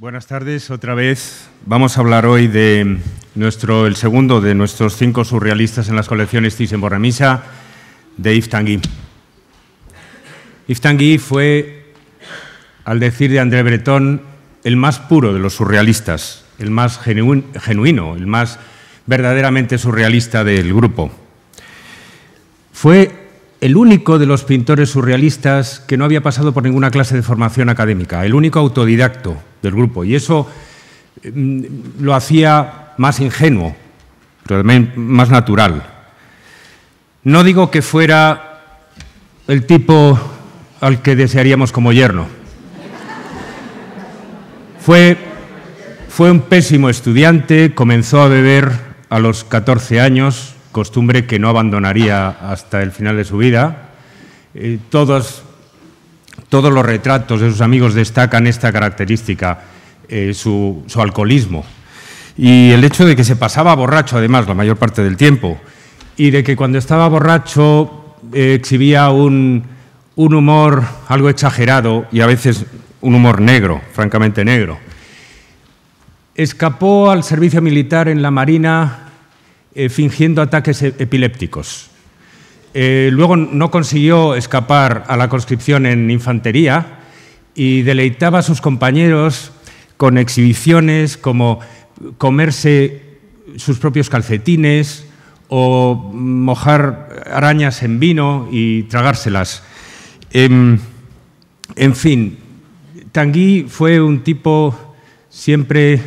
Buenas tardes, otra vez. Vamos a hablar hoy de nuestro, el segundo de nuestros cinco surrealistas en las colecciones thyssen Borramisa, de Yves Tanguy. Yves Tanguy fue, al decir de André Breton, el más puro de los surrealistas, el más genuino, el más verdaderamente surrealista del grupo. Fue el único de los pintores surrealistas que no había pasado por ninguna clase de formación académica, el único autodidacto del grupo. Y eso mm, lo hacía más ingenuo, también más natural. No digo que fuera el tipo al que desearíamos como yerno. Fue, fue un pésimo estudiante, comenzó a beber a los 14 años, costumbre que no abandonaría hasta el final de su vida. Eh, todos todos los retratos de sus amigos destacan esta característica, eh, su, alcoholismo. Y el hecho de que se pasaba borracho, además, la mayor parte del tiempo, y de que cuando estaba borracho eh, exhibía un, humor algo exagerado y a veces un humor negro, francamente negro. Escapó al servicio militar en la Marina eh, fingiendo ataques epilépticos. Eh, luego no consiguió escapar a la conscripción en infantería y deleitaba a sus compañeros con exhibiciones como comerse sus propios calcetines o mojar arañas en vino y tragárselas. Em, en fin, Tanguy fue un tipo siempre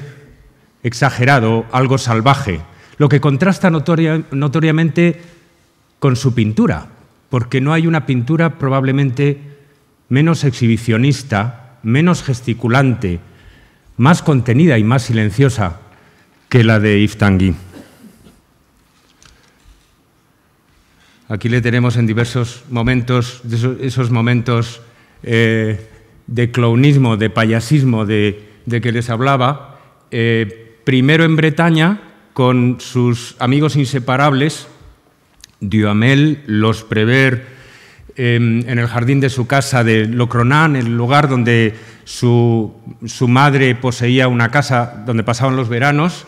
exagerado, algo salvaje, lo que contrasta notoriamente con su pintura, porque no hay una pintura probablemente menos exhibicionista, menos gesticulante, más contenida y más silenciosa que la de Tanguy. Aquí le tenemos en diversos momentos, esos momentos eh, de clownismo, de payasismo de, que les hablaba, eh, primero en Bretaña con sus amigos inseparables, Duhamel los prever em, en el jardín de su casa de Locronan, el lugar donde su, madre poseía una casa donde pasaban los veranos,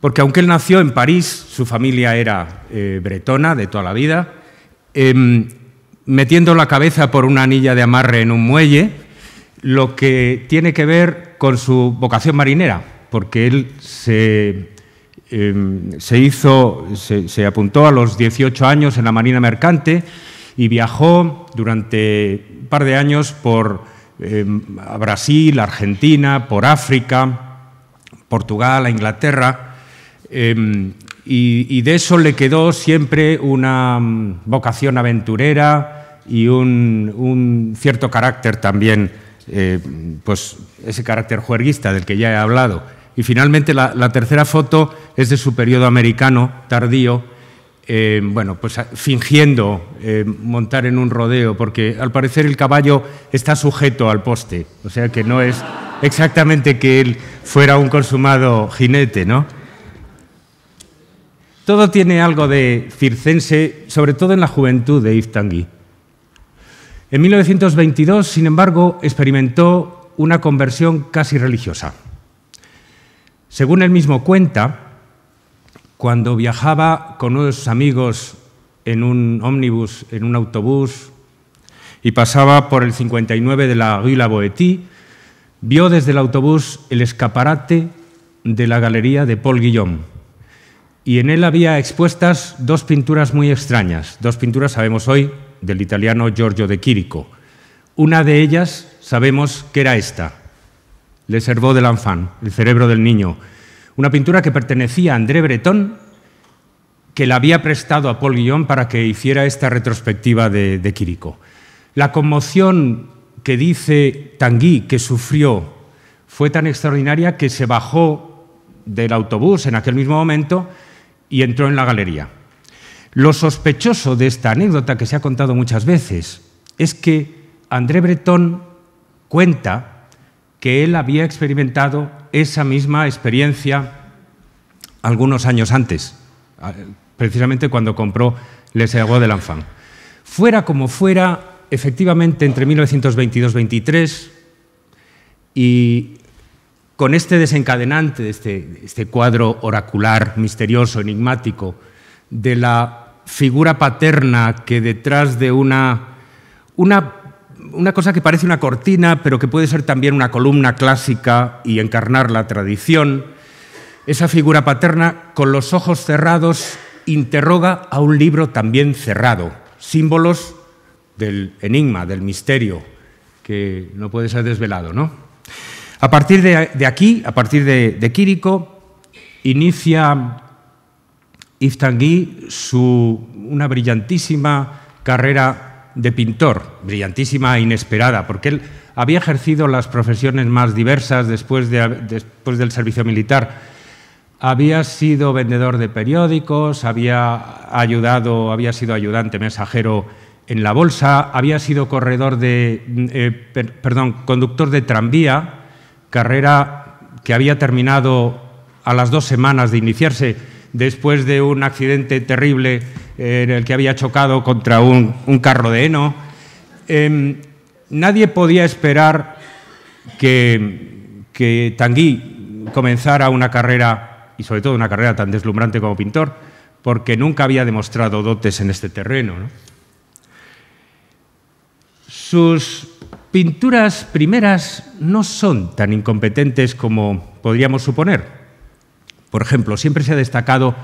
porque aunque él nació en París, su familia era eh, bretona de toda la vida, em, metiendo la cabeza por una anilla de amarre en un muelle, lo que tiene que ver con su vocación marinera, porque él se Em, se, hizo, se, apuntó a los 18 años en la Marina Mercante y viajó durante un par de años por em, a Brasil, Argentina, por África, Portugal, Inglaterra. Em, y, de eso le quedó siempre una mm, vocación aventurera y un, cierto carácter también, eh, pues ese carácter juerguista del que ya he hablado. Y finalmente la, tercera foto es de su periodo americano tardío, eh, bueno, pues fingiendo eh, montar en un rodeo, porque al parecer el caballo está sujeto al poste, o sea que no es exactamente que él fuera un consumado jinete, ¿no? Todo tiene algo de circense, sobre todo en la juventud de Tanguy. En 1922, sin embargo, experimentó una conversión casi religiosa. Según él mismo cuenta, cuando viajaba con unos amigos en un ómnibus, en un autobús, y pasaba por el 59 de la Rue La Boétie, vio desde el autobús el escaparate de la galería de Paul Guillaume. Y en él había expuestas dos pinturas muy extrañas, dos pinturas sabemos hoy del italiano Giorgio de Chirico. Una de ellas sabemos que era esta, Le cerveau del l'enfant, el cerebro del niño, una pintura que pertenecía a André Breton, que la había prestado a Paul Guillón para que hiciera esta retrospectiva de, de Quirico. La conmoción que dice Tanguy que sufrió fue tan extraordinaria que se bajó del autobús en aquel mismo momento y entró en la galería. Lo sospechoso de esta anécdota que se ha contado muchas veces es que André Breton cuenta que él había experimentado esa misma experiencia algunos años antes, precisamente cuando compró Les Eagos de l'Enfant. Fuera como fuera, efectivamente, entre 1922-23 y con este desencadenante, este, este cuadro oracular, misterioso, enigmático, de la figura paterna que detrás de una, una una cosa que parece una cortina, pero que puede ser también una columna clásica y encarnar la tradición. Esa figura paterna, con los ojos cerrados, interroga a un libro también cerrado, símbolos del enigma, del misterio, que no puede ser desvelado. ¿no? A partir de, aquí, a partir de, de inicia Iftangui su, una brillantísima carrera de pintor, brillantísima e inesperada, porque él había ejercido las profesiones más diversas después, después del servicio militar. Había sido vendedor de periódicos, había ayudado, había sido ayudante mensajero en la bolsa, había sido corredor de, eh, perdón, conductor de tranvía, carrera que había terminado a las dos semanas de iniciarse después de un accidente terrible eh, en el que había chocado contra un, carro de heno. Em, nadie podía esperar que, que Tanguy comenzara una carrera, y sobre todo una carrera tan deslumbrante como pintor, porque nunca había demostrado dotes en este terreno. Sus pinturas primeras no son tan incompetentes como podríamos suponer. Por ejemplo, siempre se ha destacado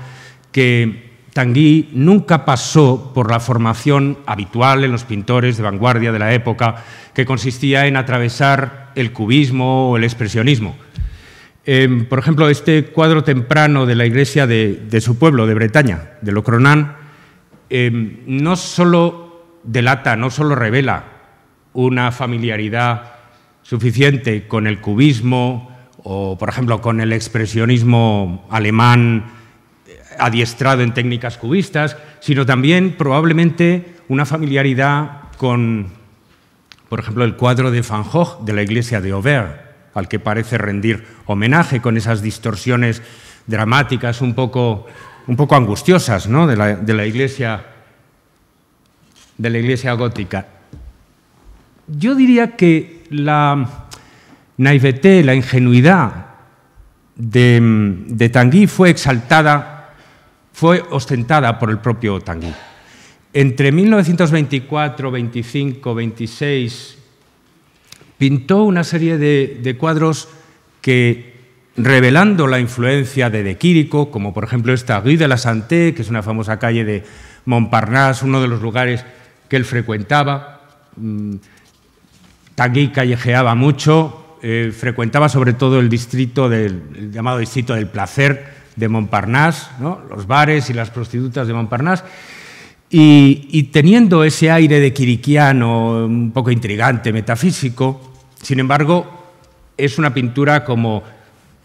que Tanguy nunca pasó por la formación habitual en los pintores de vanguardia de la época, que consistía en atravesar el cubismo o el expresionismo. Em, por ejemplo, este cuadro temprano de la iglesia de, su pueblo, de Bretaña, de Locronan, em, no solo delata, no solo revela una familiaridad suficiente con el cubismo, o por ejemplo con el expresionismo alemán eh, adiestrado en técnicas cubistas, sino también probablemente una familiaridad con, por ejemplo, el cuadro de Van Gogh de la iglesia de Auvers, al que parece rendir homenaje con esas distorsiones dramáticas un poco, un poco angustiosas de, la iglesia, de la iglesia gótica. Yo diría que la, naivete, la ingenuidad de, Tanguy fue exaltada, fue ostentada por el propio Tanguy. Entre 1924, 1925, 1926, pintó una serie de, cuadros que, revelando la influencia de De Quirico, como por ejemplo esta Rue de la Santé, que es una famosa calle de Montparnasse, uno de los lugares que él frecuentaba, mm, Tanguy callejeaba mucho, eh, frecuentaba sobre todo el distrito del el llamado distrito del placer de Montparnasse, los bares y las prostitutas de Montparnasse, y, teniendo ese aire de quiriquiano un poco intrigante, metafísico, sin embargo, es una pintura como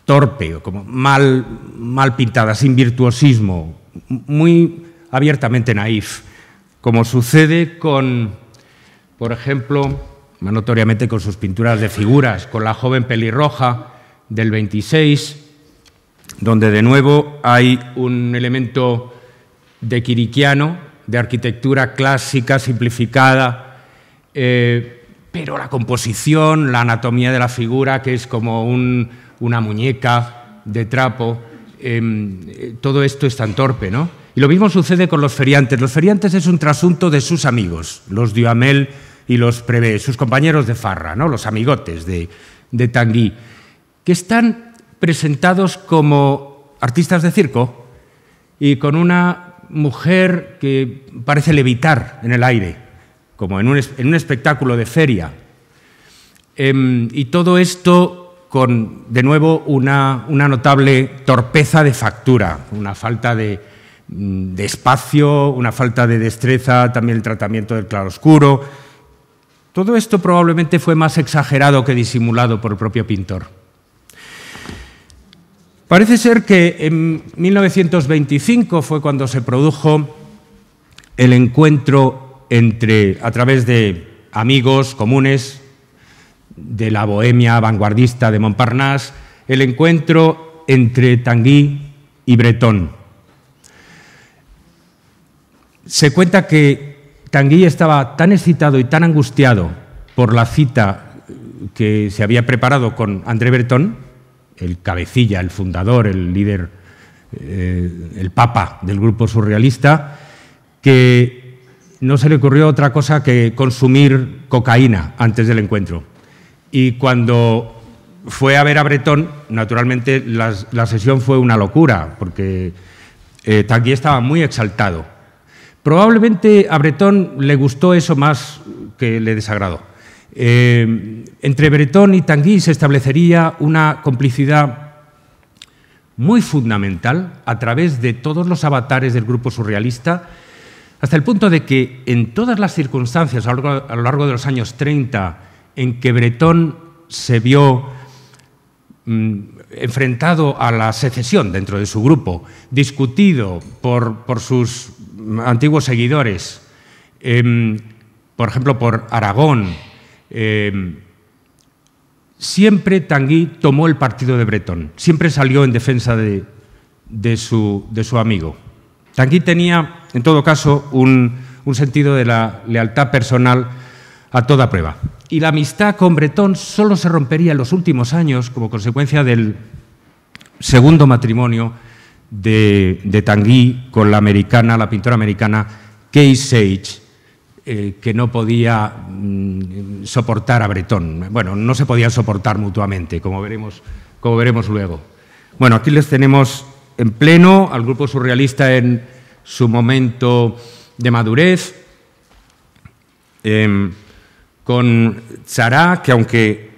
torpe, como mal, mal pintada, sin virtuosismo, muy abiertamente naif, como sucede con, por ejemplo, notoriamente con sus pinturas de figuras, con la joven pelirroja del 26, donde de nuevo hay un elemento de quiriquiano, de arquitectura clásica, simplificada, eh, pero la composición, la anatomía de la figura, que es como una muñeca de trapo, em, eh, todo esto es tan torpe, ¿no? Y lo mismo sucede con los feriantes. Los feriantes es un trasunto de sus amigos, los Diomel y los prevé, sus compañeros de farra, ¿no? los amigotes de, de Tanguy, que están presentados como artistas de circo y con una mujer que parece levitar en el aire, como en un, en un espectáculo de feria. Em, y todo esto con, de nuevo, una, una, notable torpeza de factura, una falta de, mm, de espacio, una falta de destreza, también el tratamiento del claroscuro. Todo esto probablemente fue más exagerado que disimulado por el propio pintor. Parece ser que en 1925 fue cuando se produjo el encuentro entre, a través de amigos comunes de la bohemia vanguardista de Montparnasse, el encuentro entre Tanguy y Breton. Se cuenta que Tanguy estaba tan excitado y tan angustiado por la cita eh, que se había preparado con André Breton, el cabecilla, el fundador, el líder, eh, el papa del grupo surrealista, que no se le ocurrió otra cosa que consumir cocaína antes del encuentro. Y cuando fue a ver a Breton, naturalmente la, sesión fue una locura, porque eh, Tanguy estaba muy exaltado Probablemente a Bretón le gustó eso más que le desagradó. Eh, entre Bretón y Tanguy se establecería una complicidad muy fundamental a través de todos los avatares del grupo surrealista, hasta el punto de que en todas las circunstancias a lo largo, de los años 30 en que Bretón se vio mm, enfrentado a la secesión dentro de su grupo, discutido por, por sus antiguos seguidores, em, por ejemplo, por Aragón. Em, siempre Tanguy tomó el partido de Bretón, siempre salió en defensa de, su, amigo. Tanguy tenía, en todo caso, un, un sentido de la lealtad personal a toda prueba. Y la amistad con Bretón solo se rompería en los últimos años como consecuencia del segundo matrimonio de, Tanguy con la americana, la pintora americana Kay Sage, eh, que no podía mm, soportar a Bretón. Bueno, no se podían soportar mutuamente, como veremos, como veremos luego. Bueno, aquí les tenemos en pleno al grupo surrealista en su momento de madurez, em, con Chará, que aunque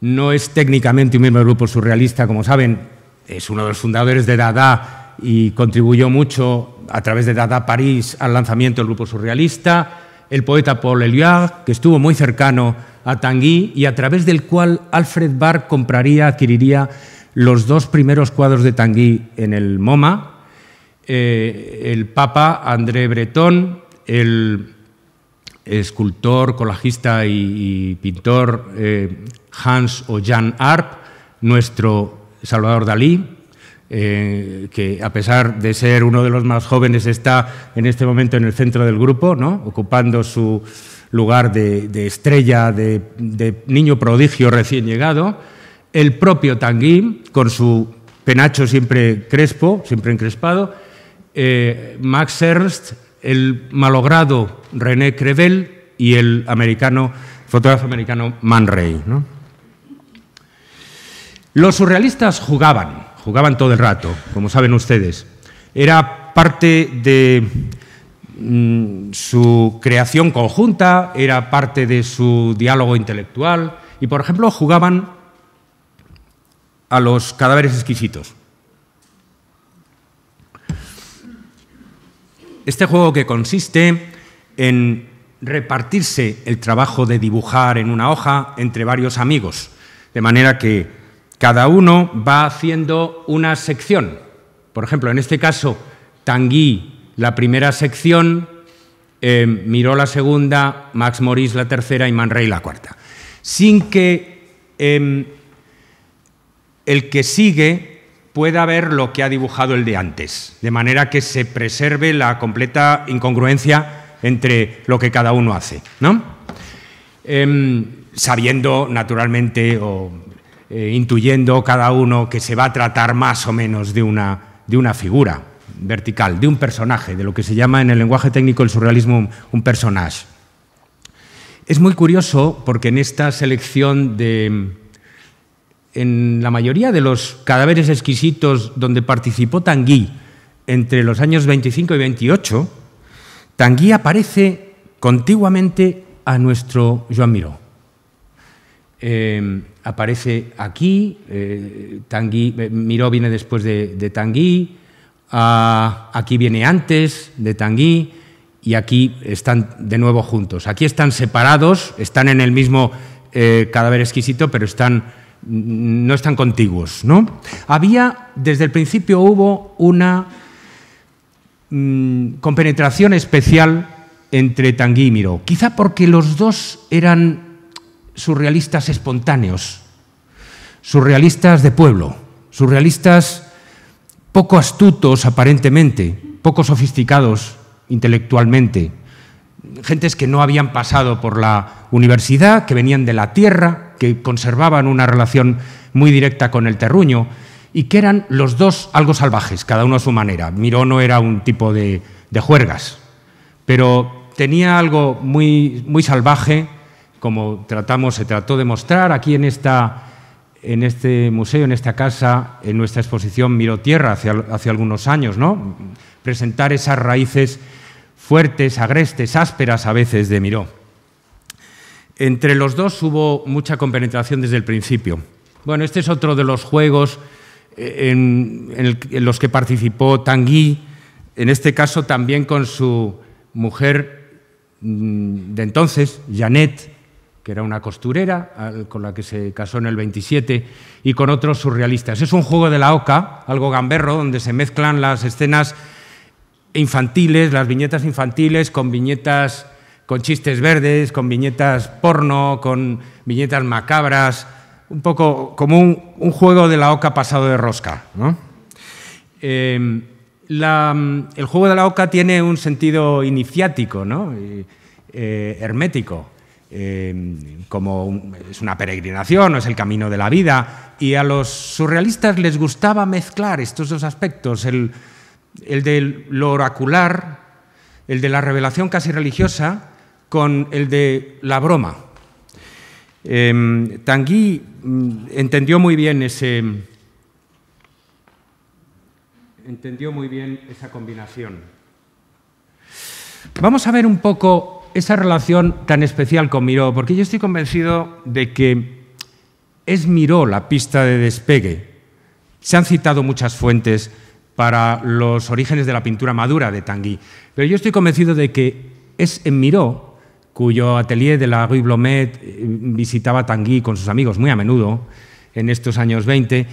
no es técnicamente un mismo grupo surrealista, como saben, es uno de los fundadores de Dada y contribuyó mucho a través de Dada París al lanzamiento del grupo surrealista, el poeta Paul Eluard, que estuvo muy cercano a Tanguy y a través del cual Alfred Barr compraría, adquiriría los dos primeros cuadros de Tanguy en el MoMA, eh, el Papa André Breton, el escultor, colajista y, pintor eh, Hans o Jan Arp, nuestro Salvador Dalí, eh, que a pesar de ser uno de los más jóvenes está en este momento en el centro del grupo, ocupando su lugar de, estrella, de, niño prodigio recién llegado, el propio Tanguy, con su penacho siempre crespo, siempre encrespado, eh, Max Ernst, el malogrado René Crevel y el americano, fotógrafo americano Man Ray. ¿no? Los surrealistas jugaban, jugaban todo el rato, como saben ustedes. Era parte de mm, su creación conjunta, era parte de su diálogo intelectual y, por ejemplo, jugaban a los cadáveres exquisitos. Este juego que consiste en repartirse el trabajo de dibujar en una hoja entre varios amigos, de manera que cada uno va haciendo una sección. Por ejemplo, en este caso, Tanguy la primera sección, eh, Miró la segunda, Max Morris la tercera y Manrey la cuarta. Sin que em, el que sigue pueda ver lo que ha dibujado el de antes, de manera que se preserve la completa incongruencia entre lo que cada uno hace, em, sabiendo naturalmente o eh, intuyendo cada uno que se va a tratar más o menos de una, de una figura vertical, de un personaje, de lo que se llama en el lenguaje técnico el surrealismo un personaje. Es muy curioso porque en esta selección de... En la mayoría de los cadáveres exquisitos donde participó Tanguy entre los años 25 y 28, Tanguy aparece contiguamente a nuestro Joan Miró. Eh, aparece aquí, eh, eh, Miró viene después de, Tanguí, ah, aquí viene antes de Tanguí y aquí están de nuevo juntos. Aquí están separados, están en el mismo eh, cadáver exquisito, pero están, no están contiguos. ¿no? Había, desde el principio hubo una mm, compenetración especial entre Tanguí y Miró, quizá porque los dos eran surrealistas espontáneos, surrealistas de pueblo, surrealistas poco astutos aparentemente, poco sofisticados intelectualmente, gentes que no habían pasado por la universidad, que venían de la tierra, que conservaban una relación muy directa con el terruño y que eran los dos algo salvajes, cada uno a su manera. Miró no era un tipo de, juergas, pero tenía algo muy, muy salvaje como tratamos, se trató de mostrar aquí en, este museo, en esta casa, en nuestra exposición miró Tierra hace, algunos años, ¿no? Presentar esas raíces fuertes, agrestes, ásperas a veces de Miró. Entre los dos hubo mucha compenetración desde el principio. Bueno, este es otro de los juegos eh, en, en los que participó Tanguy, en este caso también con su mujer mm, de entonces, Janet, que era una costurera con la que se casó en el 27, y con otros surrealistas. Es un juego de la oca, algo gamberro, donde se mezclan las escenas infantiles, las viñetas infantiles con viñetas con chistes verdes, con viñetas porno, con viñetas macabras, un poco como un, juego de la oca pasado de rosca. Em, el juego de la oca tiene un sentido iniciático, eh, hermético. Em, como es una peregrinación o es el camino de la vida. Y a los surrealistas les gustaba mezclar estos dos aspectos, el, de lo oracular, el de la revelación casi religiosa, con el de la broma. Eh, Tanguy mm, entendió muy bien ese, entendió muy bien esa combinación. Vamos a ver un poco esa relación tan especial con Miró, porque yo estoy convencido de que es Miró la pista de despegue. Se han citado muchas fuentes para los orígenes de la pintura madura de Tanguy, pero yo estoy convencido de que es en Miró, cuyo atelier de la Rue Blomet eh, visitaba Tanguy con sus amigos muy a menudo en estos años 20,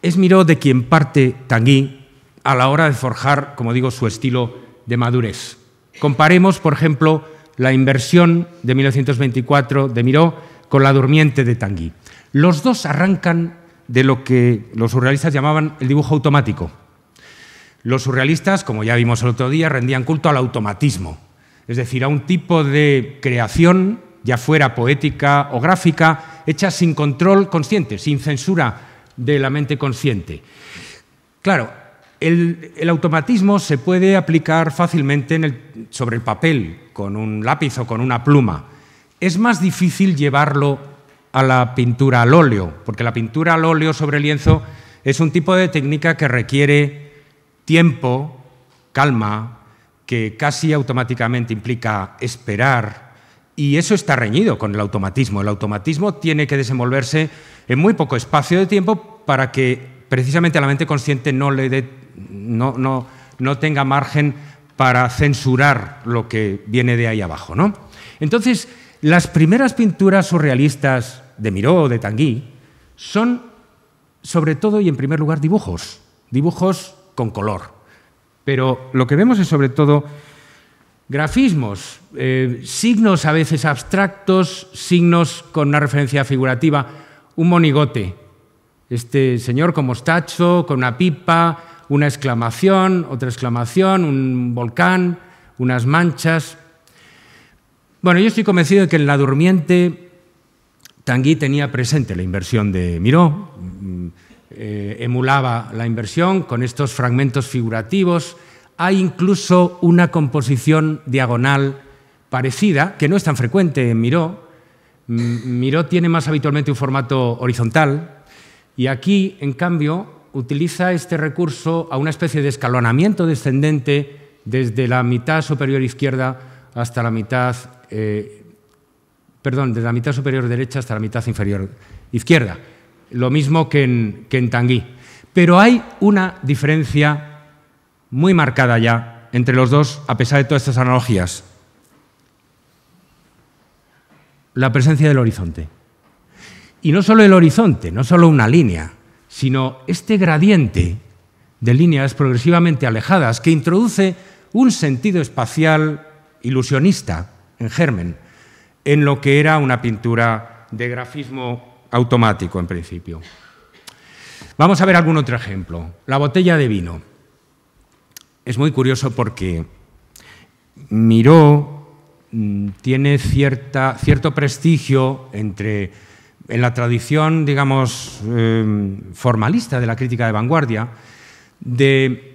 es Miró de quien parte Tanguy a la hora de forjar, como digo, su estilo de madurez. Comparemos, por ejemplo, la inversión de 1924 de Miró con La Durmiente de Tanguy. Los dos arrancan de lo que los surrealistas llamaban el dibujo automático. Los surrealistas, como ya vimos el otro día, rendían culto al automatismo, es decir, a un tipo de creación, ya fuera poética o gráfica, hecha sin control consciente, sin censura de la mente consciente. Claro, el, automatismo se puede aplicar fácilmente sobre el papel, con un lápiz o con una pluma. Es más difícil llevarlo a la pintura al óleo, porque la pintura al óleo sobre lienzo es un tipo de técnica que requiere tiempo, calma, que casi automáticamente implica esperar, y eso está reñido con el automatismo. El automatismo tiene que desenvolverse en muy poco espacio de tiempo para que precisamente la mente consciente no, le dé, no tenga margen para censurar lo que viene de ahí abajo. ¿no? Entonces, las primeras pinturas surrealistas de Miró, de Tanguy, son sobre todo y en primer lugar dibujos, dibujos con color. Pero lo que vemos es sobre todo grafismos, eh, signos a veces abstractos, signos con una referencia figurativa, un monigote, este señor con mostacho, con una pipa, una exclamación, otra exclamación, un volcán, unas manchas. Bueno, yo estoy convencido de que en La Durmiente Tanguy tenía presente la inversión de Miró, mm, eh, emulaba la inversión con estos fragmentos figurativos. Hay incluso una composición diagonal parecida, que no es tan frecuente en Miró. Mm, Miró tiene más habitualmente un formato horizontal y aquí, en cambio, utiliza este recurso a una especie de escalonamiento descendente desde la mitad superior izquierda hasta la mitad, eh, perdón, desde la mitad superior derecha hasta la mitad inferior izquierda, lo mismo que en, que en Tanguy. Pero hay una diferencia muy marcada ya entre los dos, a pesar de todas estas analogías. La presencia del horizonte. Y no solo el horizonte, no solo una línea, sino este gradiente de líneas progresivamente alejadas que introduce un sentido espacial ilusionista en germen, en lo que era una pintura de grafismo automático en principio. Vamos a ver algún otro ejemplo. La botella de vino. Es muy curioso porque Miró mm, tiene cierto prestigio entre en la tradición, digamos, em, formalista de la crítica de vanguardia, de,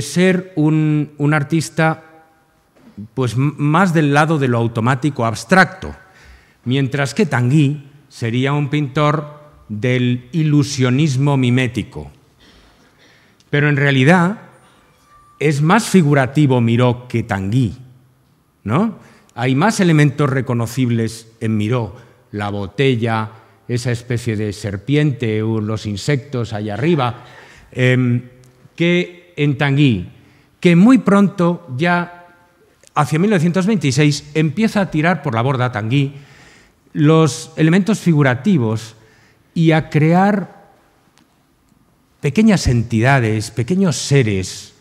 ser un, artista pues, más del lado de lo automático abstracto, mientras que Tanguy sería un pintor del ilusionismo mimético. Pero en realidad es más figurativo Miró que Tanguy, ¿no? Hay más elementos reconocibles en Miró la botella, esa especie de serpiente o los insectos allá arriba, em, que en Tanguy, que muy pronto, ya hacia 1926, empieza a tirar por la borda Tanguy los elementos figurativos y a crear pequeñas entidades, pequeños seres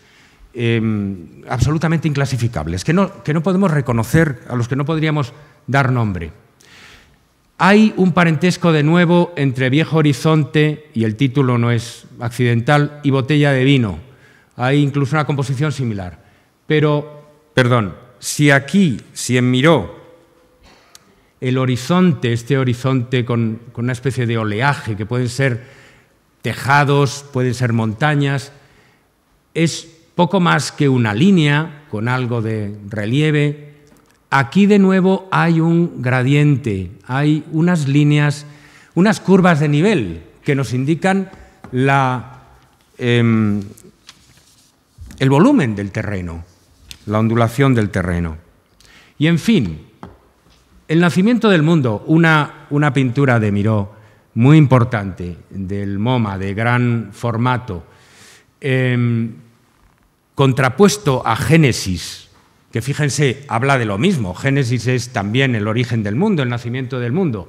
em, absolutamente inclasificables, que que no podemos reconocer, a los que no podríamos dar nombre. Hay un parentesco de nuevo entre Viejo Horizonte, y el título no es accidental, y Botella de Vino. Hay incluso una composición similar. Pero, perdón, si aquí, si en Miró, el horizonte, este horizonte con, con, una especie de oleaje, que pueden ser tejados, pueden ser montañas, es poco más que una línea con algo de relieve, Aquí de nuevo hay un gradiente, hay unas líneas, unas curvas de nivel que nos indican em, el volumen del terreno, la ondulación del terreno. Y en fin, el nacimiento del mundo, una, pintura de Miró muy importante, del MoMA, de gran formato, em, contrapuesto a Génesis, que fíjense, habla de lo mismo. Génesis es también el origen del mundo, el nacimiento del mundo.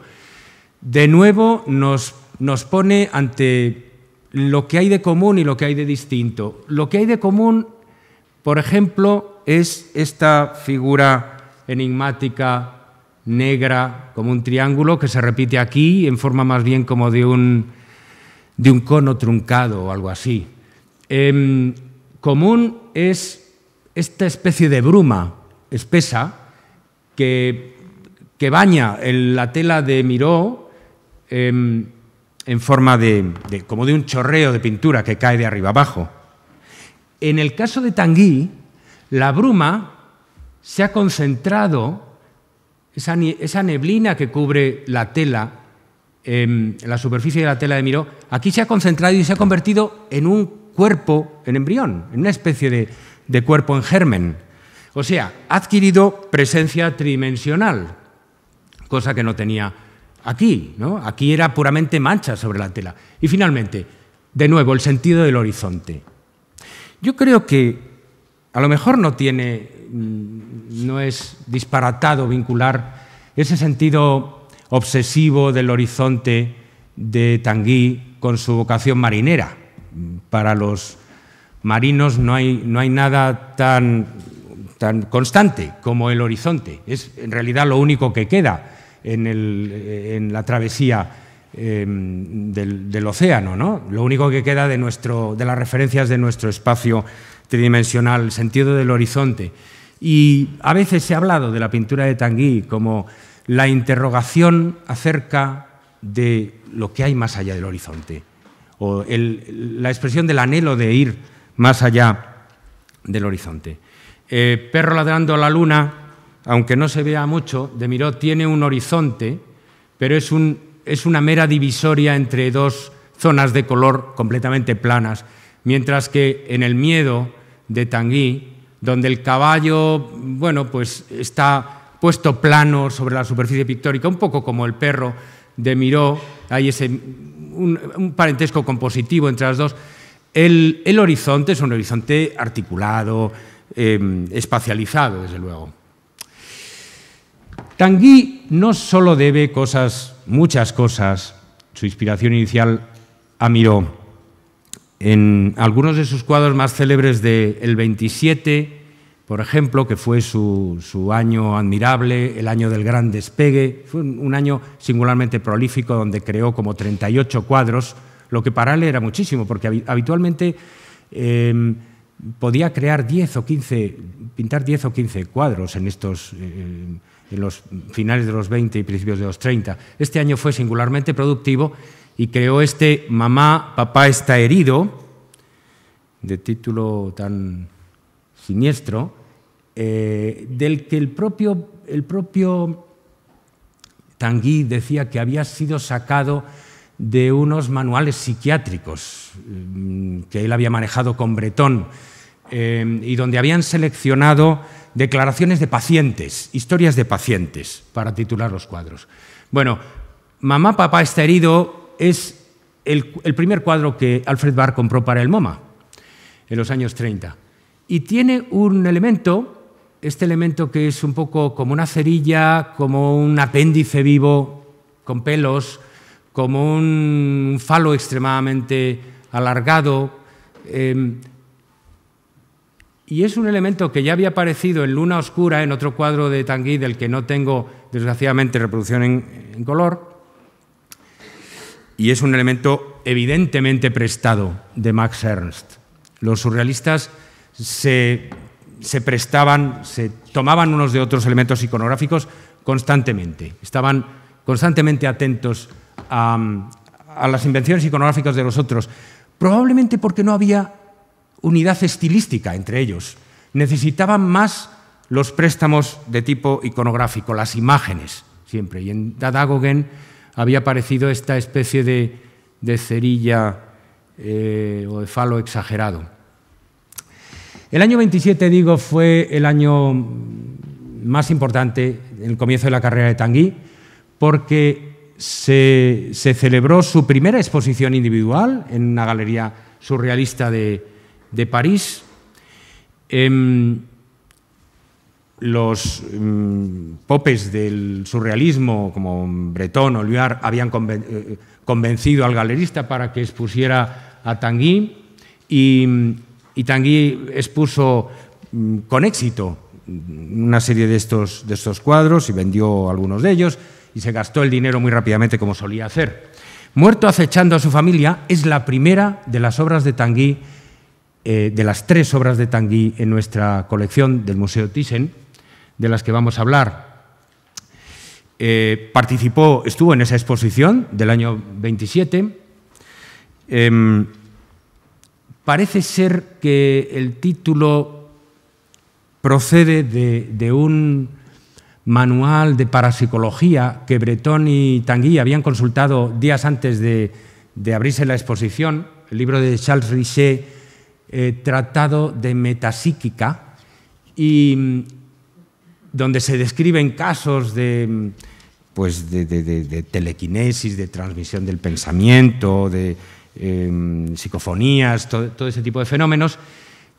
De nuevo nos, nos pone ante lo que hay de común y lo que hay de distinto. Lo que hay de común, por ejemplo, es esta figura enigmática, negra, como un triángulo, que se repite aquí en forma más bien como de un, de un cono truncado o algo así. Em, común es esta especie de bruma espesa que, baña la tela de Miró em, en forma de, como de un chorreo de pintura que cae de arriba abajo. En el caso de Tanguy, la bruma se ha concentrado, esa, neblina que cubre la tela, en em, la superficie de la tela de Miró, aquí se ha concentrado y se ha convertido en un cuerpo, en embrión, en una especie de, de cuerpo en germen. O sea, ha adquirido presencia tridimensional, cosa que no tenía aquí. ¿no? Aquí era puramente mancha sobre la tela. Y finalmente, de nuevo, el sentido del horizonte. Yo creo que a lo mejor no tiene, mm, no es disparatado vincular ese sentido obsesivo del horizonte de Tanguy con su vocación marinera mm, para los marinos no hay, nada tan, constante como el horizonte. Es en realidad lo único que queda en, la travesía em, del, océano, ¿no? Lo único que queda de, las referencias de nuestro espacio tridimensional, el sentido del horizonte. Y a veces se ha hablado de la pintura de Tanguy como la interrogación acerca de lo que hay más allá del horizonte, o la expresión del anhelo de ir más allá del horizonte. Eh, perro ladrando a la luna, aunque no se vea mucho, de Miró tiene un horizonte, pero es, una mera divisoria entre dos zonas de color completamente planas, mientras que en El miedo de Tanguy, donde el caballo, bueno, pues está puesto plano sobre la superficie pictórica, un poco como el perro de Miró, hay ese, un parentesco compositivo entre las dos, el, horizonte es un horizonte articulado, em, espacializado, desde luego. Tanguy no solo debe cosas, muchas cosas, su inspiración inicial a Miró. En algunos de sus cuadros más célebres del el 27, por ejemplo, que fue su, su, año admirable, el año del gran despegue, fue un año singularmente prolífico donde creó como 38 cuadros lo que para él era muchísimo, porque habitualmente em, podía crear 10 o 15, pintar 10 o 15 cuadros en estos... Em, en los finales de los 20 y principios de los 30. Este año fue singularmente productivo y creó este Mamá, papá está herido, de título tan siniestro, eh, del que el propio, el propio Tanguy decía que había sido sacado de unos manuales psiquiátricos mm, que él había manejado con Bretón eh, y donde habían seleccionado declaraciones de pacientes, historias de pacientes, para titular los cuadros. Bueno, Mamá, papá está herido es el, el primer cuadro que Alfred Barr compró para el MoMA en los años 30. Y tiene un elemento, este elemento que es un poco como una cerilla, como un apéndice vivo, con pelos, como un falo extremadamente alargado. Em, y es un elemento que ya había aparecido en Luna Oscura, en otro cuadro de Tanguy, del que no tengo, desgraciadamente, reproducción en, color. Y es un elemento evidentemente prestado de Max Ernst. Los surrealistas se, se prestaban, se tomaban unos de otros elementos iconográficos constantemente. Estaban constantemente atentos a, las invenciones iconográficas de los otros, probablemente porque no había unidad estilística entre ellos. Necesitaban más los préstamos de tipo iconográfico, las imágenes, siempre. Y en Dadagogen había aparecido esta especie de, cerilla eh, o de falo exagerado. El año 27, digo, fue el año más importante, el comienzo de la carrera de Tanguy, porque se, celebró su primera exposición individual en una galería surrealista de, París. Em, los em, popes del surrealismo, como Breton o habían eh, convencido al galerista para que expusiera a Tanguy y, Tanguy expuso mm, con éxito una serie de estos cuadros y vendió algunos de ellos y se gastó el dinero muy rápidamente como solía hacer. Muerto acechando a su familia es la primera de las obras de Tanguy, eh, de las tres obras de Tanguy en nuestra colección del Museo Thyssen, de las que vamos a hablar. Eh, participó, estuvo en esa exposición del año 27. Em, parece ser que el título procede de un manual de parapsicología que Breton y Tanguy habían consultado días antes de, abrirse la exposición, el libro de Charles Richet, eh, Tratado de Metapsíquica, mm, donde se describen casos de, mm, pues de, telequinesis, de transmisión del pensamiento, de em, psicofonías, todo ese tipo de fenómenos.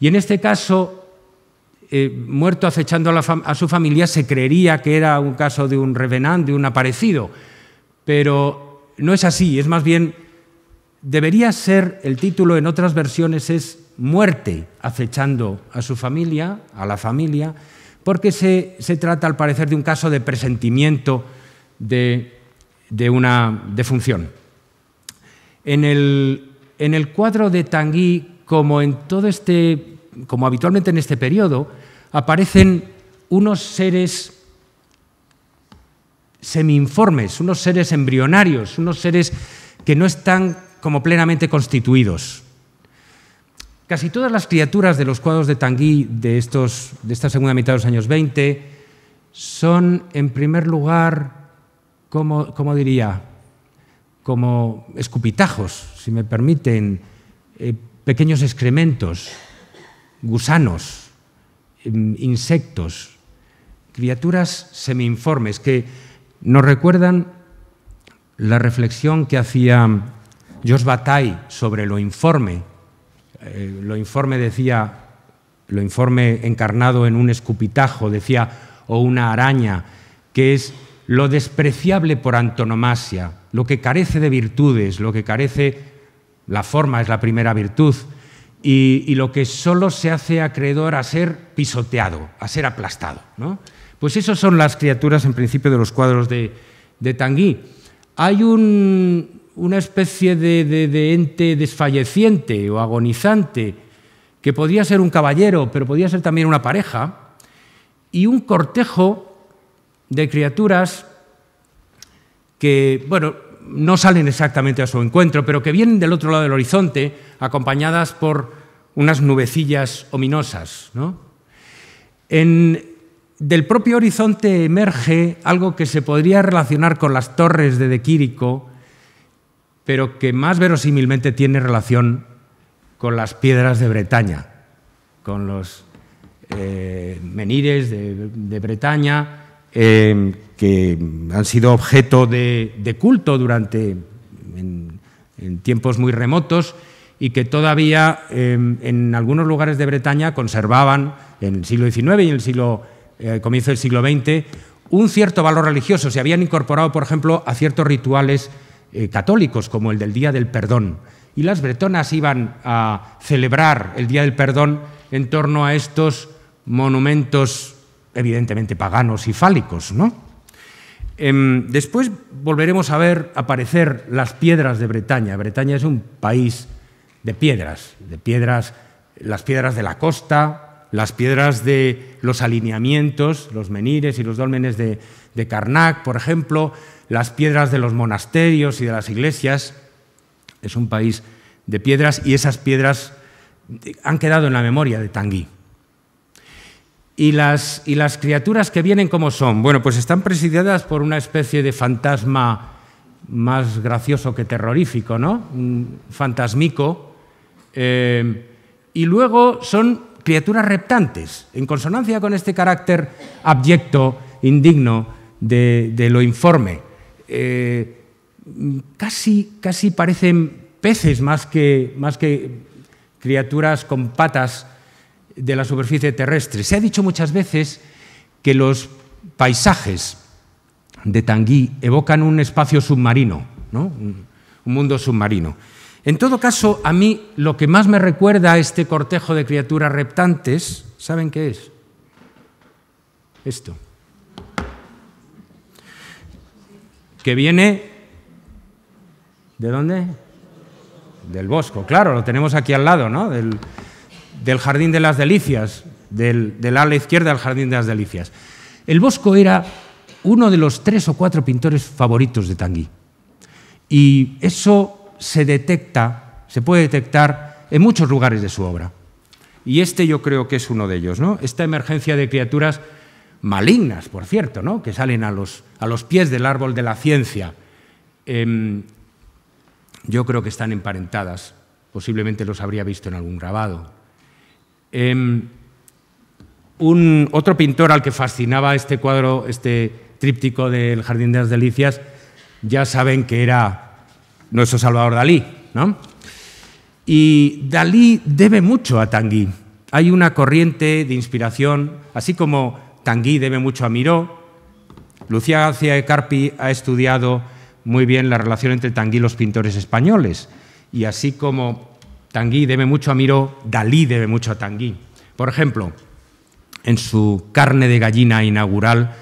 Y en este caso, eh, muerto acechando a, su familia, se creería que era un caso de un revenant, de un aparecido. Pero no es así, es más bien, debería ser, el título en otras versiones es muerte acechando a su familia, a la familia, porque se, trata al parecer de un caso de presentimiento de, una defunción. En el, en el cuadro de Tanguy, como en todo este como habitualmente en este periodo, aparecen unos seres semi unos seres embrionarios, unos seres que no están como plenamente constituidos. Casi todas las criaturas de los cuadros de Tanguy de, estos, de esta segunda mitad de los años 20 son, en primer lugar, como, diría, como escupitajos, si me permiten, eh, pequeños excrementos, gusanos, em, insectos, criaturas semiinformes que nos recuerdan la reflexión que hacía Josh Bataille sobre lo informe. Eh, lo informe decía, lo informe encarnado en un escupitajo, decía, o una araña, que es lo despreciable por antonomasia, lo que carece de virtudes, lo que carece, la forma es la primera virtud, y, lo que solo se hace acreedor a ser pisoteado, a ser aplastado. Pues esas son las criaturas en principio de los cuadros de, Tanguy. Hay una especie de, ente desfalleciente o agonizante, que podía ser un caballero, pero podía ser también una pareja, y un cortejo de criaturas que, bueno, no salen exactamente a su encuentro, pero que vienen del otro lado del horizonte, acompañadas por unas nubecillas ominosas. del propio horizonte emerge algo que se podría relacionar con las torres de Quirico, pero que más verosímilmente tiene relación con las piedras de Bretaña, con los eh, menires de Bretaña, Em, que han sido objeto de, culto durante en, tiempos muy remotos y que todavía em, en algunos lugares de Bretaña conservaban en el siglo XIX y en el siglo, eh, comienzo del siglo XX un cierto valor religioso. Se habían incorporado, por ejemplo, a ciertos rituales eh, católicos, como el del Día del Perdón. Y las bretonas iban a celebrar el Día del Perdón en torno a estos monumentos evidentemente paganos y fálicos. ¿no? Em, después volveremos a ver aparecer las piedras de Bretaña. Bretaña es un país de piedras, de piedras, las piedras de la costa, las piedras de los alineamientos, los menires y los dólmenes de, de Karnak, por ejemplo, las piedras de los monasterios y de las iglesias. Es un país de piedras y esas piedras han quedado en la memoria de Tanguy. ¿Y las, criaturas que vienen como son? Bueno, pues están presidiadas por una especie de fantasma más gracioso que terrorífico, ¿no? fantasmico. Eh, y luego son criaturas reptantes, en consonancia con este carácter abyecto, indigno de, lo informe. Eh, casi, parecen peces más que criaturas con patas de la superficie terrestre. Se ha dicho muchas veces que los paisajes de Tanguí evocan un espacio submarino, ¿no? un mundo submarino. En todo caso, a mí lo que más me recuerda a este cortejo de criaturas reptantes, ¿saben qué es? Esto. Que viene... ¿De dónde? Del bosco, claro, lo tenemos aquí al lado, ¿no? Del, del Jardín de las Delicias, del, ala izquierda al Jardín de las Delicias. El Bosco era uno de los tres o cuatro pintores favoritos de Tanguy. Y eso se detecta, se puede detectar en muchos lugares de su obra. Y este yo creo que es uno de ellos, ¿no? Esta emergencia de criaturas malignas, por cierto, ¿no? que salen a los, pies del árbol de la ciencia. Em, yo creo que están emparentadas, posiblemente los habría visto en algún grabado. Em, un, otro pintor al que fascinaba este cuadro, este tríptico del Jardín de las Delicias, ya saben que era nuestro Salvador Dalí. ¿no? Y Dalí debe mucho a Tanguy. Hay una corriente de inspiración, así como Tanguy debe mucho a Miró, Lucía García de Carpi ha estudiado muy bien la relación entre Tanguy y los pintores españoles. Y así como Tanguy debe mucho a Miro, Dalí debe mucho a Tanguy. Por ejemplo, en su Carne de gallina inaugural,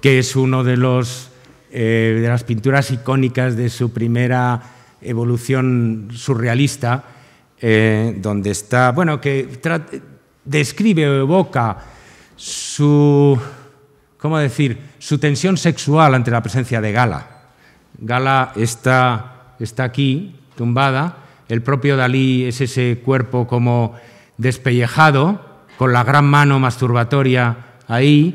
que es una de, los, eh, las pinturas icónicas de su primera evolución surrealista, eh, donde está, bueno, que describe o evoca su, ¿cómo decir?, su tensión sexual ante la presencia de Gala. Gala está, está aquí, tumbada, el propio Dalí es ese cuerpo como despellejado, con la gran mano masturbatoria ahí.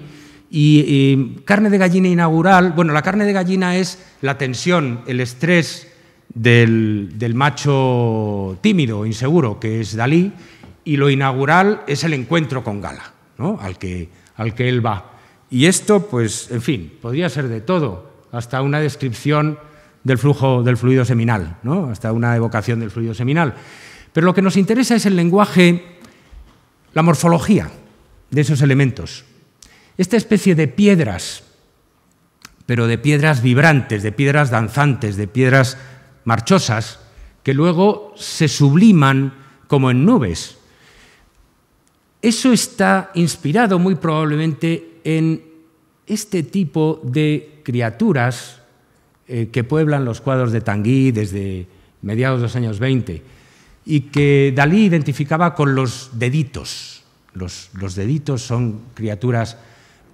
Y, carne de gallina inaugural, bueno, la carne de gallina es la tensión, el estrés del, macho tímido, inseguro, que es Dalí, y lo inaugural es el encuentro con Gala, ¿no? al, que, al que él va. Y esto, pues, en fin, podría ser de todo, hasta una descripción del flujo del fluido seminal, ¿no? hasta una evocación del fluido seminal. Pero lo que nos interesa es el lenguaje, la morfología de esos elementos. Esta especie de piedras, pero de piedras vibrantes, de piedras danzantes, de piedras marchosas, que luego se subliman como en nubes. Eso está inspirado muy probablemente en este tipo de criaturas eh, que pueblan los cuadros de Tanguy desde mediados de los años 20 y que Dalí identificaba con los deditos. Los, deditos son criaturas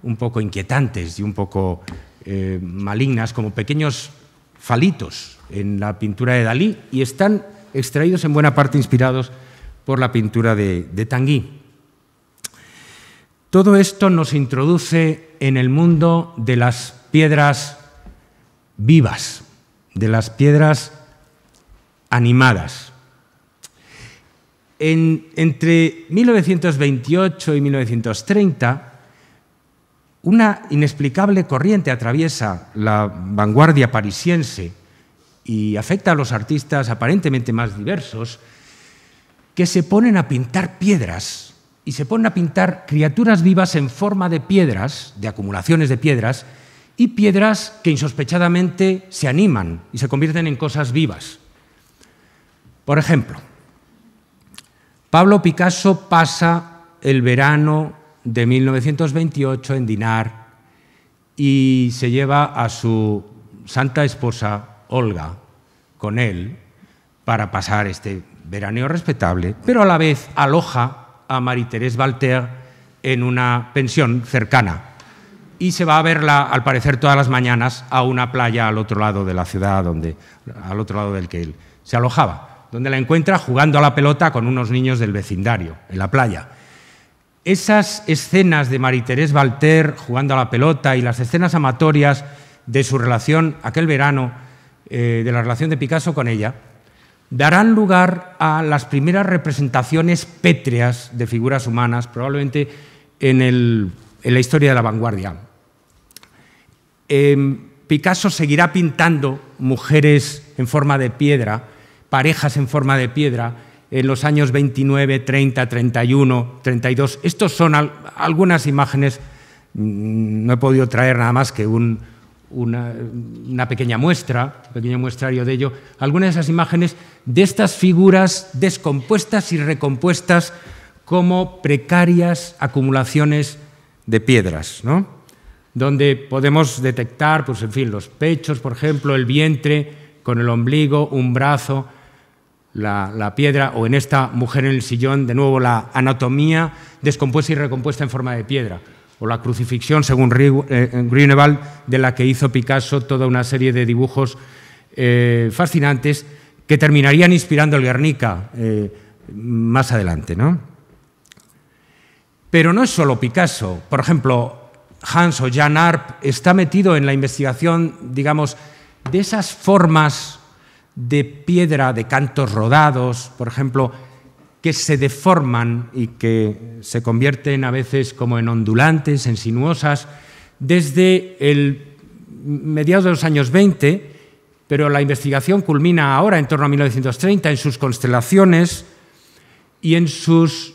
un poco inquietantes y un poco eh, malignas, como pequeños falitos en la pintura de Dalí y están extraídos en buena parte inspirados por la pintura de, de Tanguy. Todo esto nos introduce en el mundo de las piedras vivas, de las piedras animadas. entre 1928 y 1930, una inexplicable corriente atraviesa la vanguardia parisiense y afecta a los artistas aparentemente más diversos, que se ponen a pintar piedras y se ponen a pintar criaturas vivas en forma de piedras, de acumulaciones de piedras, y piedras que insospechadamente se animan y se convierten en cosas vivas. Por ejemplo, Pablo Picasso pasa el verano de 1928 en Dinar y se lleva a su santa esposa Olga con él para pasar este veraneo respetable, pero a la vez aloja a Marie-Thérèse Walter en una pensión cercana y se va a verla, al parecer, todas las mañanas a una playa al otro lado de la ciudad, donde, al otro lado del que él se alojaba, donde la encuentra jugando a la pelota con unos niños del vecindario, en la playa. Esas escenas de Marie-Thérèse Valter jugando a la pelota y las escenas amatorias de su relación aquel verano, eh, de la relación de Picasso con ella, darán lugar a las primeras representaciones pétreas de figuras humanas, probablemente en la historia de la vanguardia. Em, Picasso seguirá pintando mujeres en forma de piedra, parejas en forma de piedra, en los años 29, 30, 31, 32. Estas son algunas imágenes, mm, no he podido traer nada más que una, una, pequeña muestra, un pequeño muestrario de ello, algunas de esas imágenes de estas figuras descompuestas y recompuestas como precarias acumulaciones de piedras. ¿no? donde podemos detectar, pues en fin, los pechos, por ejemplo, el vientre con el ombligo, un brazo, la, piedra, o en esta mujer en el sillón, de nuevo la anatomía descompuesta y recompuesta en forma de piedra, o la crucifixión, según eh, eh, Grunewald, de la que hizo Picasso toda una serie de dibujos eh, fascinantes que terminarían inspirando el Guernica más adelante. ¿no? Pero no es solo Picasso, por ejemplo, Hans o Jan Arp está metido en la investigación, digamos, de esas formas de piedra, de cantos rodados, por ejemplo, que se deforman y que se convierten a veces como en ondulantes, en sinuosas, desde el mediados de los años 20, pero la investigación culmina ahora en torno a 1930 en sus constelaciones y en sus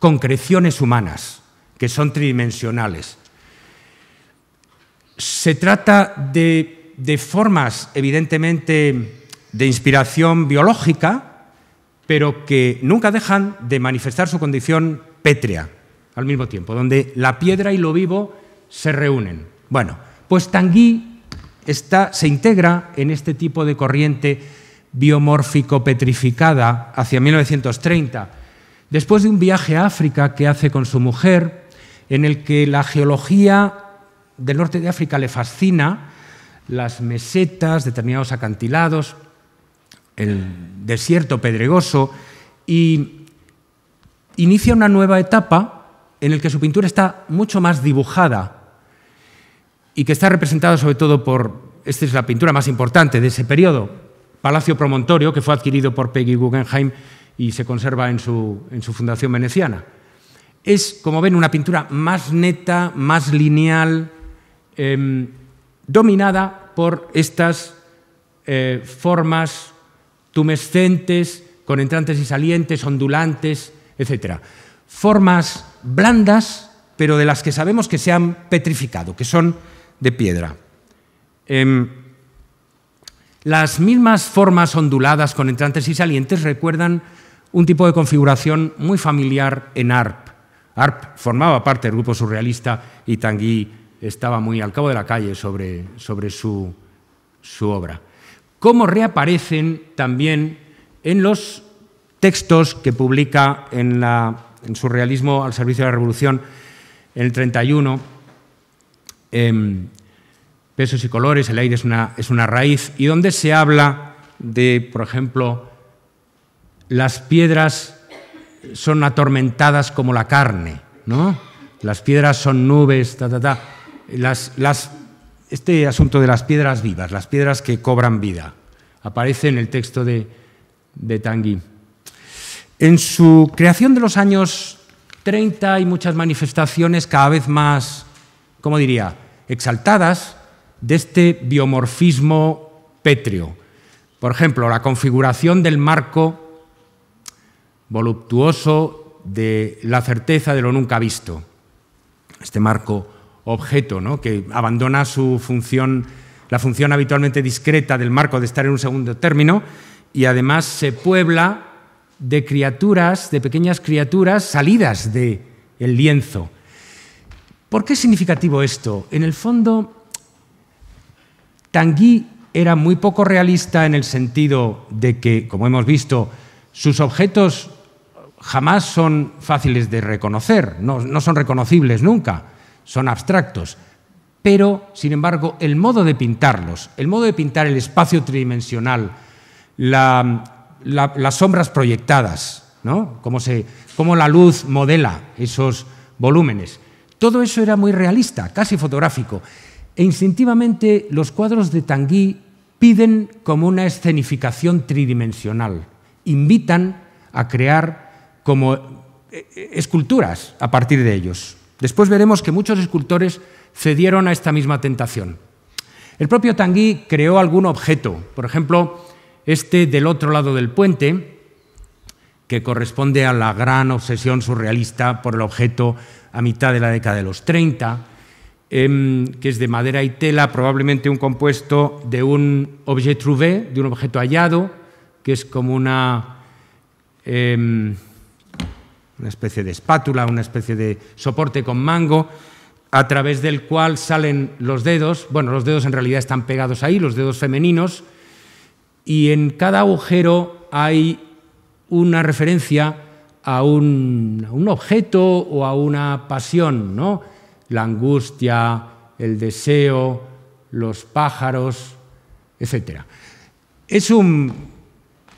concreciones humanas, que son tridimensionales. Se trata de, formas, evidentemente, de inspiración biológica, pero que nunca dejan de manifestar su condición pétrea al mismo tiempo, donde la piedra y lo vivo se reúnen. Bueno, pues Tanguy se integra en este tipo de corriente biomórfico petrificada hacia 1930, después de un viaje a África que hace con su mujer, en el que la geología del norte de África le fascina las mesetas, determinados acantilados, el desierto pedregoso y inicia una nueva etapa en la que su pintura está mucho más dibujada y que está representada sobre todo por, esta es la pintura más importante de ese periodo, Palacio Promontorio, que fue adquirido por Peggy Guggenheim y se conserva en su, en su fundación veneciana. Es, como ven, una pintura más neta, más lineal, Em, dominada por estas eh, formas tumescentes, con entrantes y salientes, ondulantes, etc. Formas blandas, pero de las que sabemos que se han petrificado, que son de piedra. Em, las mismas formas onduladas con entrantes y salientes recuerdan un tipo de configuración muy familiar en ARP. ARP formaba parte del grupo surrealista y estaba muy al cabo de la calle sobre, su, obra. Cómo reaparecen también en los textos que publica en, la, su realismo al servicio de la revolución en el 31, em, Pesos y colores, el aire es una, raíz, y donde se habla de, por ejemplo, las piedras son atormentadas como la carne, ¿no? Las piedras son nubes, ta, ta, ta este asunto de las piedras vivas, las piedras que cobran vida, aparece en el texto de, de Tanguy. En su creación de los años 30 hay muchas manifestaciones cada vez más, ¿cómo diría?, exaltadas de este biomorfismo pétreo. Por ejemplo, la configuración del marco voluptuoso de la certeza de lo nunca visto. Este marco objeto, ¿no? que abandona su función, la función habitualmente discreta del marco de estar en un segundo término y además se puebla de criaturas, de pequeñas criaturas salidas del el lienzo. ¿Por qué es significativo esto? En el fondo, Tanguy era muy poco realista en el sentido de que, como hemos visto, sus objetos jamás son fáciles de reconocer, no son reconocibles nunca son abstractos, pero, sin embargo, el modo de pintarlos, el modo de pintar el espacio tridimensional, las sombras proyectadas, ¿no? cómo, cómo la luz modela esos volúmenes, todo eso era muy realista, casi fotográfico. E instintivamente los cuadros de Tanguy piden como una escenificación tridimensional, invitan a crear como eh, eh, esculturas a partir de ellos. Después veremos que muchos escultores cedieron a esta misma tentación. El propio Tanguy creó algún objeto, por ejemplo, este del otro lado del puente, que corresponde a la gran obsesión surrealista por el objeto a mitad de la década de los 30, em, que es de madera y tela, probablemente un compuesto de un objet trouvé, de un objeto hallado, que es como una... Em, una especie de espátula, una especie de soporte con mango, a través del cual salen los dedos, bueno, los dedos en realidad están pegados ahí, los dedos femeninos, y en cada agujero hay una referencia a un, un objeto o a una pasión, ¿no? La angustia, el deseo, los pájaros, etc. Es un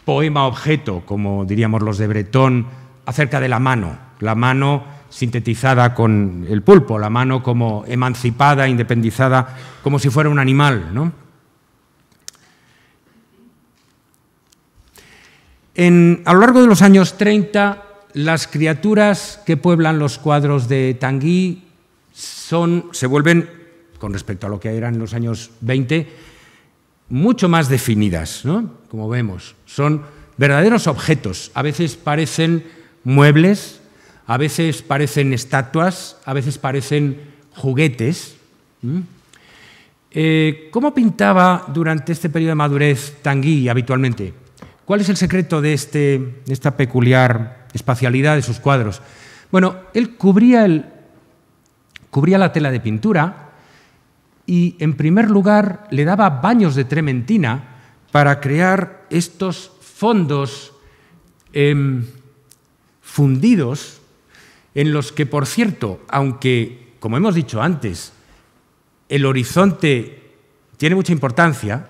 poema objeto, como diríamos los de Bretón, acerca de la mano, la mano sintetizada con el pulpo, la mano como emancipada, independizada, como si fuera un animal. a lo largo de los años 30, las criaturas que pueblan los cuadros de Tanguy son, se vuelven, con respecto a lo que eran en los años 20, mucho más definidas, como vemos. Son verdaderos objetos. A veces parecen muebles, a veces parecen estatuas, a veces parecen juguetes. Eh, ¿Cómo pintaba durante este periodo de madurez Tanguy habitualmente? ¿Cuál es el secreto de, este, esta peculiar espacialidad de sus cuadros? Bueno, él cubría, cubría la tela de pintura y, en primer lugar, le daba baños de trementina para crear estos fondos em, fundidos en los que, por cierto, aunque, como hemos dicho antes, el horizonte tiene mucha importancia,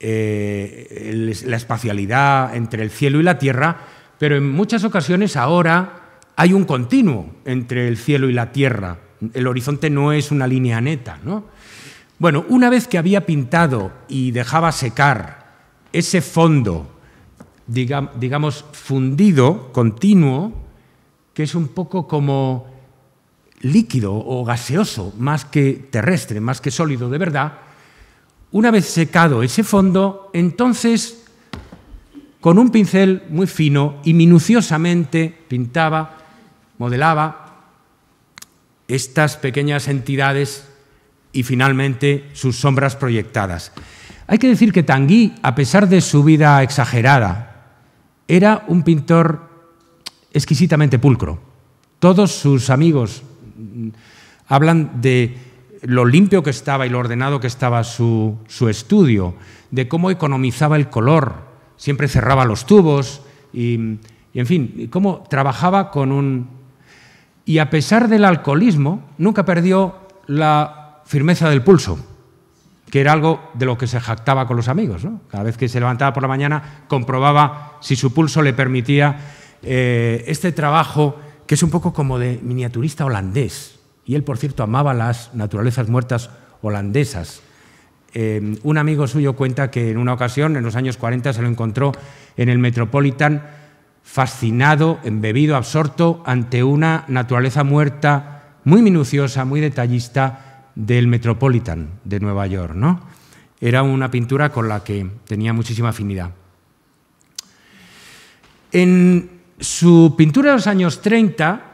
eh, la espacialidad entre el cielo y la tierra, pero en muchas ocasiones ahora hay un continuo entre el cielo y la tierra. El horizonte no es una línea neta. ¿no? Bueno, una vez que había pintado y dejaba secar ese fondo digamos, fundido, continuo, que es un poco como líquido o gaseoso, más que terrestre, más que sólido de verdad, una vez secado ese fondo, entonces con un pincel muy fino y minuciosamente pintaba, modelaba estas pequeñas entidades y finalmente sus sombras proyectadas. Hay que decir que Tanguy, a pesar de su vida exagerada, era un pintor exquisitamente pulcro. Todos sus amigos mm, hablan de lo limpio que estaba y lo ordenado que estaba su, estudio, de cómo economizaba el color, siempre cerraba los tubos y, y, en fin, cómo trabajaba con un... Y a pesar del alcoholismo, nunca perdió la firmeza del pulso que era algo de lo que se jactaba con los amigos. Cada vez que se levantaba por la mañana comprobaba si su pulso le permitía eh, este trabajo que es un poco como de miniaturista holandés. Y él, por cierto, amaba las naturalezas muertas holandesas. Eh, un amigo suyo cuenta que en una ocasión, en los años 40, se lo encontró en el Metropolitan fascinado, embebido, absorto ante una naturaleza muerta muy minuciosa, muy detallista, del Metropolitan de Nueva York. Era una pintura con la que tenía muchísima afinidad. En su pintura de los años 30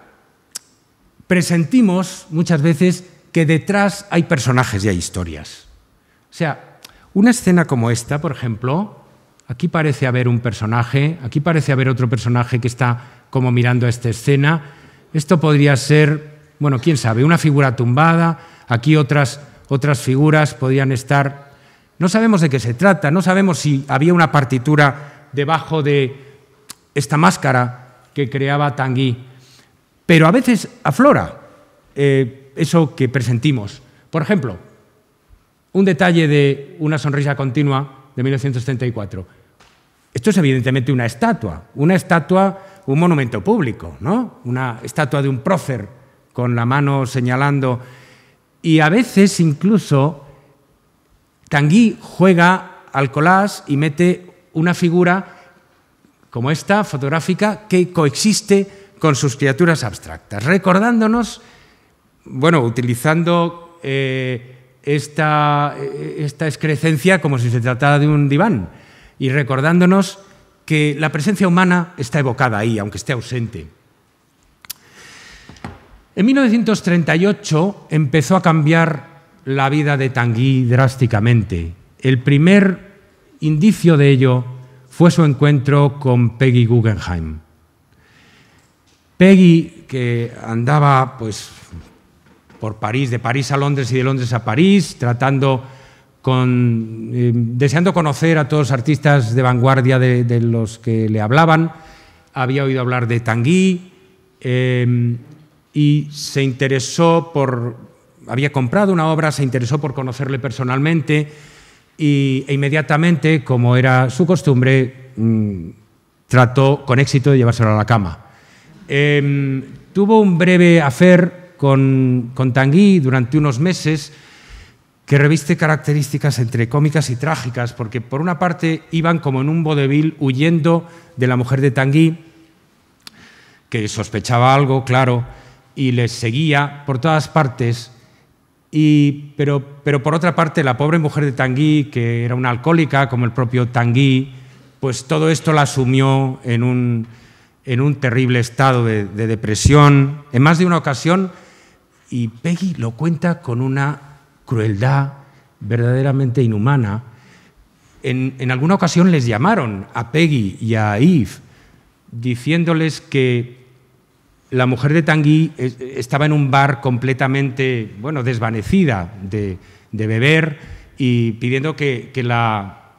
presentimos muchas veces que detrás hay personajes y hay historias. O sea, una escena como esta, por ejemplo, aquí parece haber un personaje, aquí parece haber otro personaje que está como mirando a esta escena. Esto podría ser, bueno, quién sabe, una figura tumbada, Aquí otras, otras figuras podían estar. No sabemos de qué se trata, no sabemos si había una partitura debajo de esta máscara que creaba Tanguy, pero a veces aflora eh, eso que presentimos. Por ejemplo, un detalle de Una sonrisa continua de 1934. Esto es evidentemente una estatua, una estatua, un monumento público, ¿no? Una estatua de un prócer con la mano señalando y a veces incluso Tanguy juega al collage y mete una figura como esta, fotográfica, que coexiste con sus criaturas abstractas, recordándonos, bueno, utilizando eh, esta, eh, esta como si se tratara de un diván, y recordándonos que la presencia humana está evocada ahí, aunque esté ausente. En 1938 empezó a cambiar la vida de Tanguy drásticamente. El primer indicio de ello fue su encuentro con Peggy Guggenheim. Peggy, que andaba pues, por París, de París a Londres y de Londres a París, tratando con, eh, deseando conocer a todos los artistas de vanguardia de, los que le hablaban, había oído hablar de Tanguy, eh, y se interesó por, había comprado una obra, se interesó por conocerle personalmente y, e inmediatamente, como era su costumbre, mm, trató con éxito de llevárselo a la cama. Em, tuvo un breve afer con, con Tanguy durante unos meses que reviste características entre cómicas y trágicas, porque por una parte iban como en un vodevil huyendo de la mujer de Tanguy, que sospechaba algo, claro, y les seguía por todas partes. Y, pero, pero por otra parte, la pobre mujer de Tanguy, que era una alcohólica, como el propio Tanguy, pues todo esto la sumió en un, en un terrible estado de, depresión. En más de una ocasión, y Peggy lo cuenta con una crueldad verdaderamente inhumana. En, en, alguna ocasión les llamaron a Peggy y a Eve diciéndoles que la mujer de Tanguy eh, estaba en un bar completamente, bueno, desvanecida de, beber y pidiendo que, la,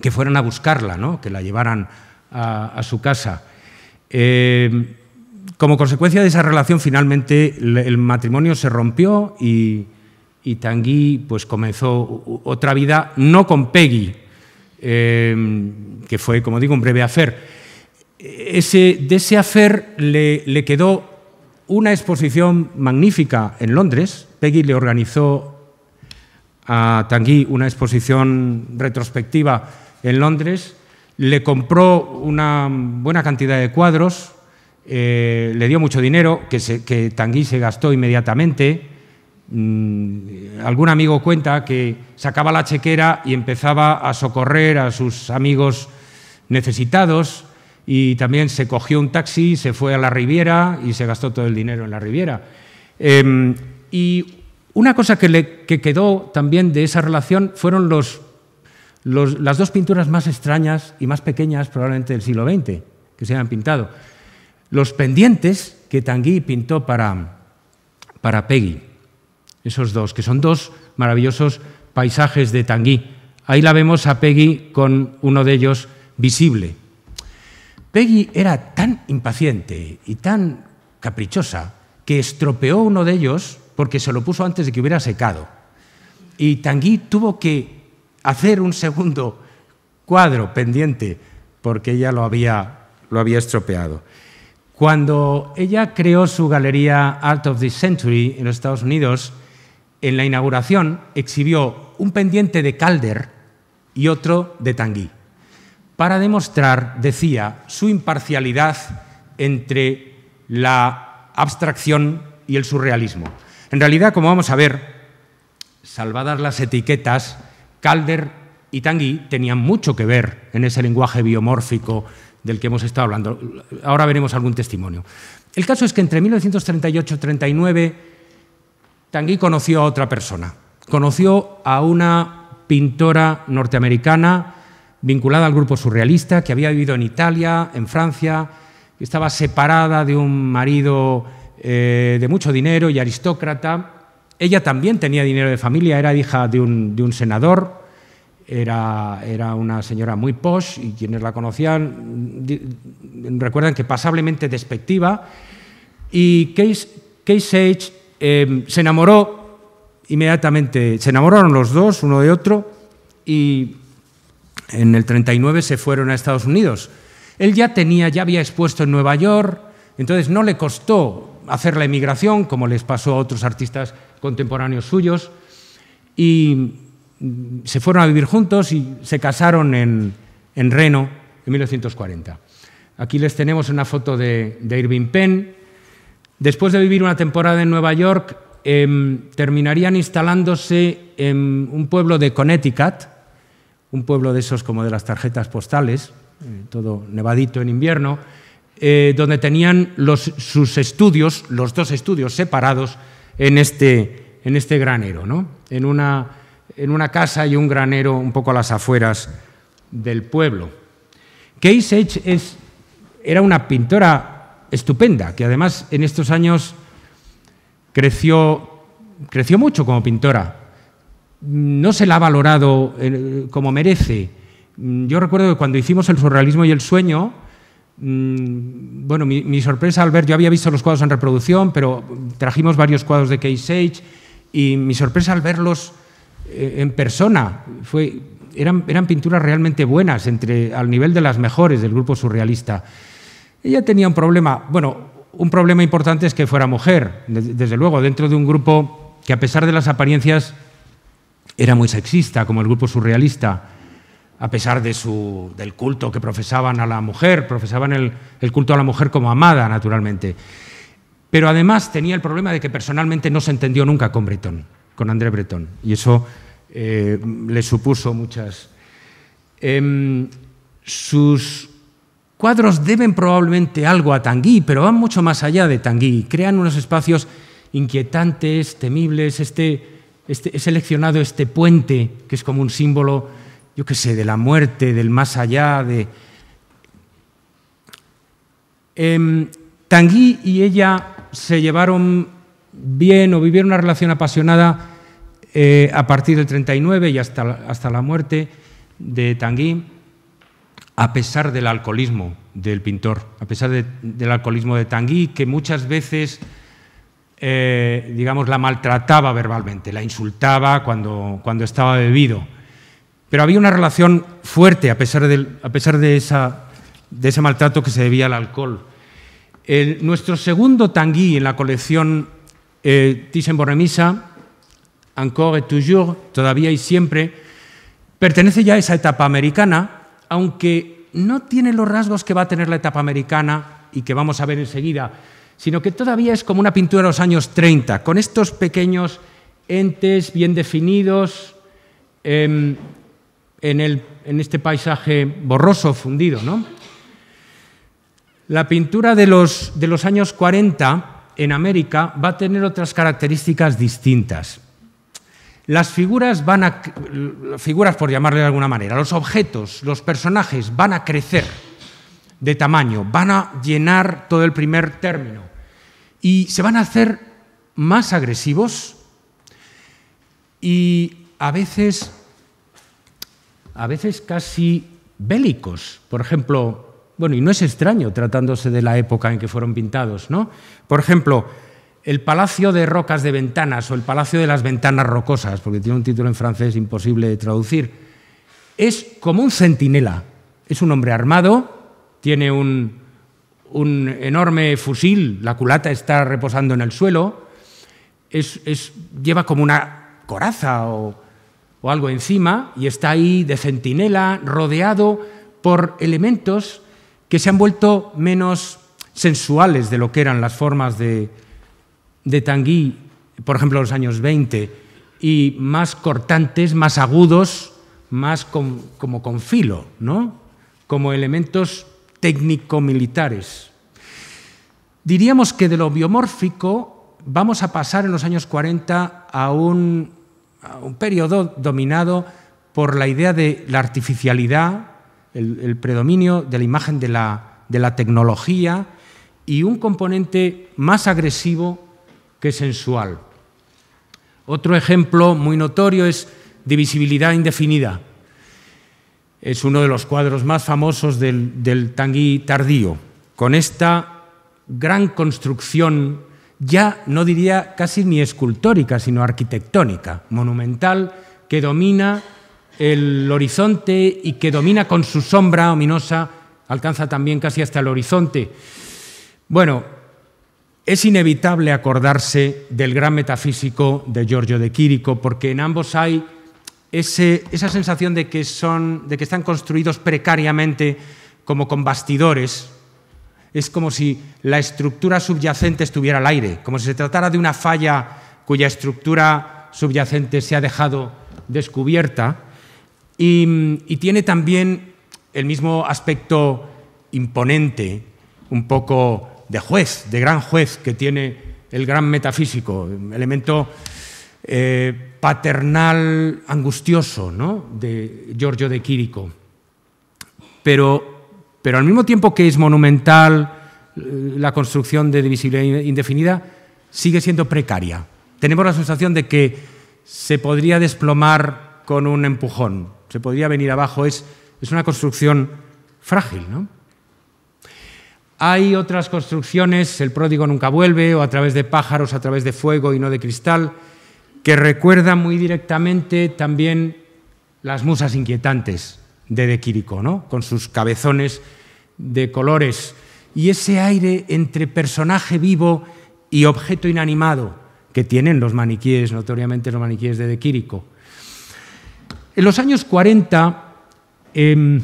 que fueran a buscarla, ¿no? que la llevaran a, su casa. Eh, como consecuencia de esa relación, finalmente el matrimonio se rompió y, y Tanguy pues, comenzó otra vida, no con Peggy, eh, que fue, como digo, un breve afer, ese, de ese hacer le, quedó una exposición magnífica en Londres. Peggy le organizó a Tanguy una exposición retrospectiva en Londres, le compró una buena cantidad de cuadros, eh, le dio mucho dinero que, que Tanguy se gastó inmediatamente. Mm, algún amigo cuenta que sacaba la chequera y empezaba a socorrer a sus amigos necesitados y también se cogió un taxi, se fue a la Riviera y se gastó todo el dinero en la Riviera. Em, y una cosa que, quedó también de esa relación fueron las dos pinturas más extrañas y más pequeñas probablemente del siglo XX que se han pintado. Los pendientes que Tanguy pintó para, para Peggy, esos dos, que son dos maravillosos paisajes de Tanguy. Ahí la vemos a Peggy con uno de ellos visible, Peggy era tan impaciente y tan caprichosa que estropeó uno de ellos porque se lo puso antes de que hubiera secado. Y Tanguy tuvo que hacer un segundo cuadro pendiente porque ella lo había, estropeado. Cuando ella creó su galería Art of the Century en los Estados Unidos, en la inauguración exhibió un pendiente de Calder y otro de Tanguy para demostrar, decía, su imparcialidad entre la abstracción y el surrealismo. En realidad, como vamos a ver, salvadas las etiquetas, Calder y Tanguy tenían mucho que ver en ese lenguaje biomórfico del que hemos estado hablando. Ahora veremos algún testimonio. El caso es que entre 1938-39 y Tanguy conoció a otra persona. Conoció a una pintora norteamericana vinculada al grupo surrealista, que había vivido en Italia, en Francia, que estaba separada de un marido eh, de mucho dinero y aristócrata. Ella también tenía dinero de familia, era hija de un, senador, era, era, una señora muy posh y quienes la conocían recuerdan que pasablemente despectiva. Y Case, Case Sage em, se enamoró inmediatamente, se enamoraron los dos, uno de otro, y en el 39 se fueron a Estados Unidos. Él ya tenía, ya había expuesto en Nueva York, entonces no le costó hacer la emigración, como les pasó a otros artistas contemporáneos suyos, y mm, se fueron a vivir juntos y se casaron en, Reno en 1940. Aquí les tenemos una foto de, Irving Penn. Después de vivir una temporada en Nueva York, em, terminarían instalándose en un pueblo de Connecticut, un pueblo de esos como de las tarjetas postales, eh, todo nevadito en invierno, eh, donde tenían sus estudios, los dos estudios separados, en este, en este granero, ¿no? en, una, en una casa y un granero un poco a las afueras del pueblo. Case era una pintora estupenda, que además en estos años creció, creció mucho como pintora no se la ha valorado eh, como merece. Mm, yo recuerdo que cuando hicimos el surrealismo y el sueño, mm, bueno, mi, sorpresa al ver, yo había visto los cuadros en reproducción, pero trajimos varios cuadros de Case Sage y mi sorpresa al verlos eh, en persona fue, eran, eran pinturas realmente buenas, entre, al nivel de las mejores del grupo surrealista. Ella tenía un problema, bueno, un problema importante es que fuera mujer, desde luego, dentro de un grupo que a pesar de las apariencias era muy sexista, como el grupo surrealista, a pesar de su, del culto que profesaban a la mujer, profesaban el, culto a la mujer como amada, naturalmente. Pero además tenía el problema de que personalmente no se entendió nunca con Breton, con André Breton, y eso eh, le supuso muchas... Em, sus cuadros deben probablemente algo a Tanguy, pero van mucho más allá de Tanguy, crean unos espacios inquietantes, temibles, este este, he seleccionado este puente, que es como un símbolo, yo qué sé, de la muerte, del más allá, de... Em, Tanguy y ella se llevaron bien o vivieron una relación apasionada eh, a partir del 39 y hasta, la muerte de Tanguy, a pesar del alcoholismo del pintor, a pesar del alcoholismo de Tanguy, que muchas veces eh, digamos, la maltrataba verbalmente, la insultaba cuando, estaba bebido. Pero había una relación fuerte a pesar, de, esa, ese maltrato que se debía al alcohol. nuestro segundo tanguí en la colección eh, Thyssen-Bornemisza, Encore et Toujours, todavía y siempre, pertenece ya a esa etapa americana, aunque no tiene los rasgos que va a tener la etapa americana y que vamos a ver enseguida, sino que todavía es como una pintura de los años 30, con estos pequeños entes bien definidos em, en, este paisaje borroso, fundido. ¿no? La pintura de los, años 40 en América va a tener otras características distintas. Las figuras van a, figuras por llamarle de alguna manera, los objetos, los personajes van a crecer de tamaño, van a llenar todo el primer término y se van a hacer más agresivos y a veces, a veces casi bélicos. Por ejemplo, bueno, y no es extraño tratándose de la época en que fueron pintados, ¿no? Por ejemplo, el Palacio de Rocas de Ventanas o el Palacio de las Ventanas Rocosas, porque tiene un título en francés imposible de traducir, es como un centinela. Es un hombre armado tiene un, enorme fusil, la culata está reposando en el suelo, es, lleva como una coraza o, algo encima y está ahí de centinela, rodeado por elementos que se han vuelto menos sensuales de lo que eran las formas de, de por ejemplo, en los años 20, y más cortantes, más agudos, más como con filo, ¿no? como elementos técnico-militares. Diríamos que de lo biomórfico vamos a pasar en los años 40 a un, periodo dominado por la idea de la artificialidad, el, predominio de la imagen de la, de la tecnología y un componente más agresivo que sensual. Otro ejemplo muy notorio es divisibilidad indefinida es uno de los cuadros más famosos del, tanguí tardío, con esta gran construcción, ya no diría casi ni escultórica, sino arquitectónica, monumental, que domina el horizonte y que domina con su sombra ominosa, alcanza también casi hasta el horizonte. Bueno, es inevitable acordarse del gran metafísico de Giorgio de Quirico, porque en ambos hay esa sensación de que, son, de que están construidos precariamente como con bastidores. Es como si la estructura subyacente estuviera al aire, como si se tratara de una falla cuya estructura subyacente se ha dejado descubierta. Y, tiene también el mismo aspecto imponente, un poco de juez, de gran juez que tiene el gran metafísico, elemento eh, paternal angustioso ¿no? de Giorgio de Quirico. Pero, al mismo tiempo que es monumental eh, la construcción de divisibilidad indefinida, sigue siendo precaria. Tenemos la sensación de que se podría desplomar con un empujón, se podría venir abajo, es, es una construcción frágil. ¿no? Hay otras construcciones, el pródigo nunca vuelve, o a través de pájaros, a través de fuego y no de cristal, que recuerda muy directamente también las musas inquietantes de De Quirico, ¿no? con sus cabezones de colores y ese aire entre personaje vivo y objeto inanimado que tienen los maniquíes, notoriamente los maniquíes de De Quirico. En los años 40 em,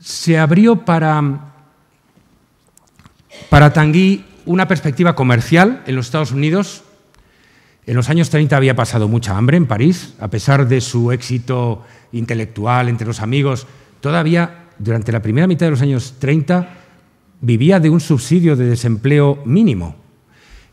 se abrió para, para Tanguy una perspectiva comercial en los Estados Unidos en los años 30 había pasado mucha hambre en París, a pesar de su éxito intelectual entre los amigos, todavía durante la primera mitad de los años 30 vivía de un subsidio de desempleo mínimo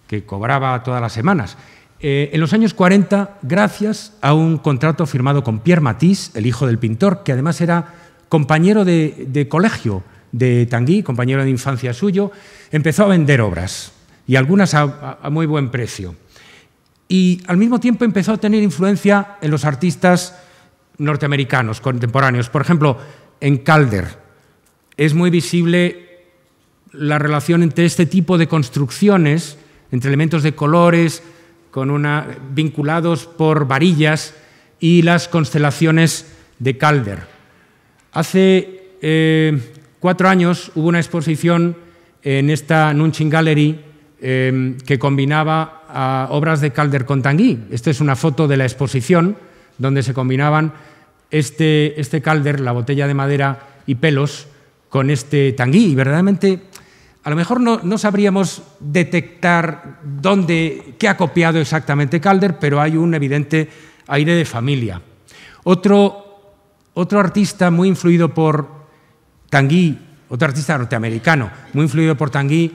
que cobraba todas las semanas. Eh, en los años 40, gracias a un contrato firmado con Pierre Matisse, el hijo del pintor, que además era compañero de, colegio de Tanguy, compañero de infancia suyo, empezó a vender obras y algunas a muy buen precio y al mismo tiempo empezó a tener influencia en los artistas norteamericanos contemporáneos. Por ejemplo, en Calder es muy visible la relación entre este tipo de construcciones, entre elementos de colores con una, vinculados por varillas y las constelaciones de Calder. Hace eh, cuatro años hubo una exposición en esta Nunching Gallery eh, que combinaba a obras de Calder con Tanguí. Esta es una foto de la exposición donde se combinaban este, este calder, la botella de madera y pelos, con este tanguí. Y verdaderamente, a lo mejor no, sabríamos detectar dónde, qué ha copiado exactamente Calder, pero hay un evidente aire de familia. Otro, otro artista muy influido por Tanguy, otro artista norteamericano, muy influido por Tanguy,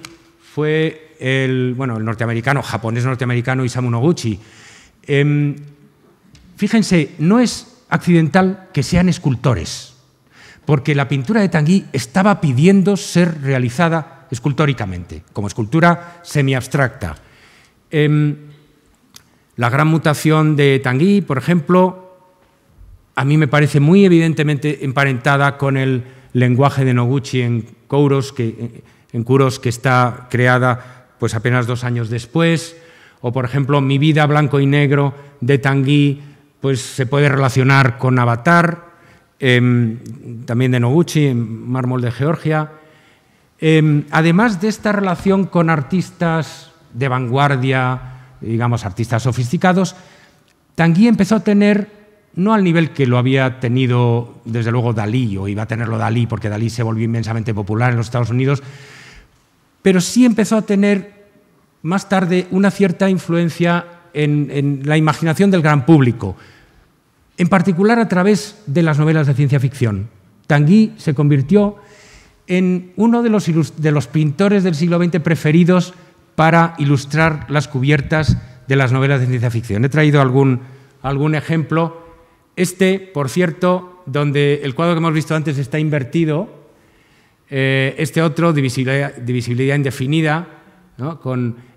fue el, bueno, el norteamericano, japonés norteamericano Isamu Noguchi. Em, fíjense, no es accidental que sean escultores, porque la pintura de Tanguy estaba pidiendo ser realizada escultóricamente, como escultura semiabstracta. abstracta em, la gran mutación de Tanguy, por ejemplo, a mí me parece muy evidentemente emparentada con el lenguaje de Noguchi en que, en Kuros, que está creada pues apenas dos años después, o por ejemplo Mi vida blanco y negro de Tanguy, pues se puede relacionar con Avatar, em, también de Noguchi, Mármol de Georgia. Em, además de esta relación con artistas de vanguardia, digamos artistas sofisticados, Tanguy empezó a tener no al nivel que lo había tenido desde luego Dalí, o iba a tenerlo Dalí, porque Dalí se volvió inmensamente popular en los Estados Unidos, pero sí empezó a tener más tarde una cierta influencia en, la imaginación del gran público, en particular a través de las novelas de ciencia ficción. Tanguy se convirtió en uno de los, pintores del siglo XX preferidos para ilustrar las cubiertas de las novelas de ciencia ficción. He traído algún ejemplo. Este, por cierto, donde el cuadro que hemos visto antes está invertido, eh, este otro, divisibilidad, indefinida.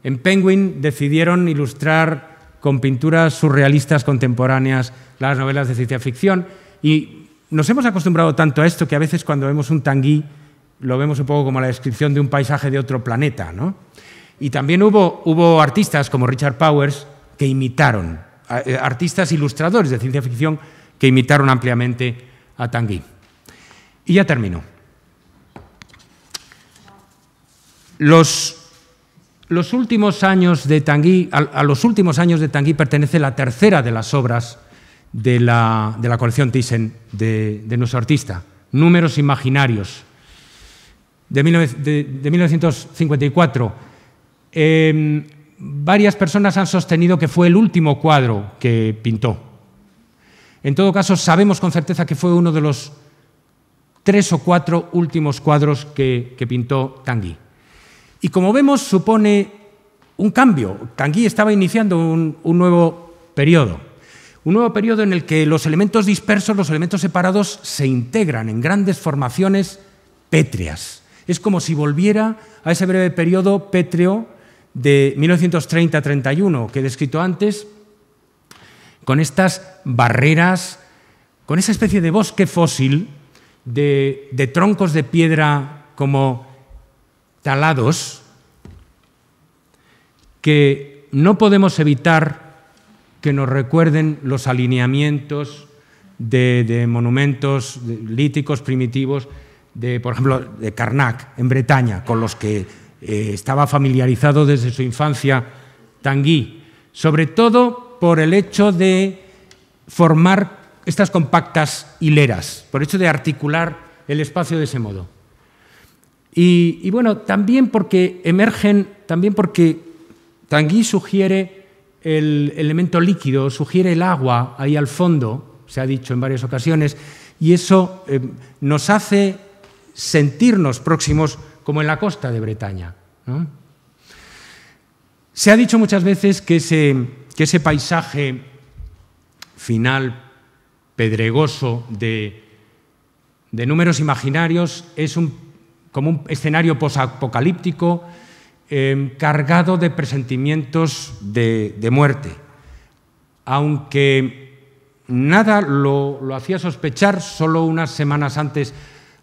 en Penguin decidieron ilustrar con pinturas surrealistas contemporáneas las novelas de ciencia ficción y nos hemos acostumbrado tanto a esto que a veces cuando vemos un tanguí lo vemos un poco como la descripción de un paisaje de otro planeta. Y también hubo, hubo artistas como Richard Powers que imitaron, eh, artistas ilustradores de ciencia ficción que imitaron ampliamente a Tanguy. Y ya terminó Los, últimos años de Tanguy, a, los últimos años de Tanguy pertenece la tercera de las obras de la, colección Thyssen de, nuestro artista, Números Imaginarios, de, 1954. Em, varias personas han sostenido que fue el último cuadro que pintó. En todo caso, sabemos con certeza que fue uno de los tres o cuatro últimos cuadros que, que pintó Tanguy. Y como vemos, supone un cambio. Canguí estaba iniciando un, nuevo periodo. Un nuevo periodo en el que los elementos dispersos, los elementos separados, se integran en grandes formaciones pétreas. Es como si volviera a ese breve periodo pétreo de 1930-31 que he descrito antes, con estas barreras, con esa especie de bosque fósil de troncos de piedra como talados que no podemos evitar que nos recuerden los alineamientos de, monumentos líticos primitivos, de, por ejemplo, de Karnak en Bretaña, con los que eh, estaba familiarizado desde su infancia Tanguy, sobre todo por el hecho de formar estas compactas hileras, por el hecho de articular el espacio de ese modo. Y, bueno, también porque emergen, también porque Tanguy sugiere el elemento líquido, sugiere el agua ahí al fondo, se ha dicho en varias ocasiones, y eso eh, nos hace sentirnos próximos como en la costa de Bretaña. Se ha dicho muchas veces que ese, ese paisaje final pedregoso de, de números imaginarios es un como un escenario posapocalíptico em, cargado de presentimientos de, muerte. Aunque nada lo, lo hacía sospechar, solo unas semanas antes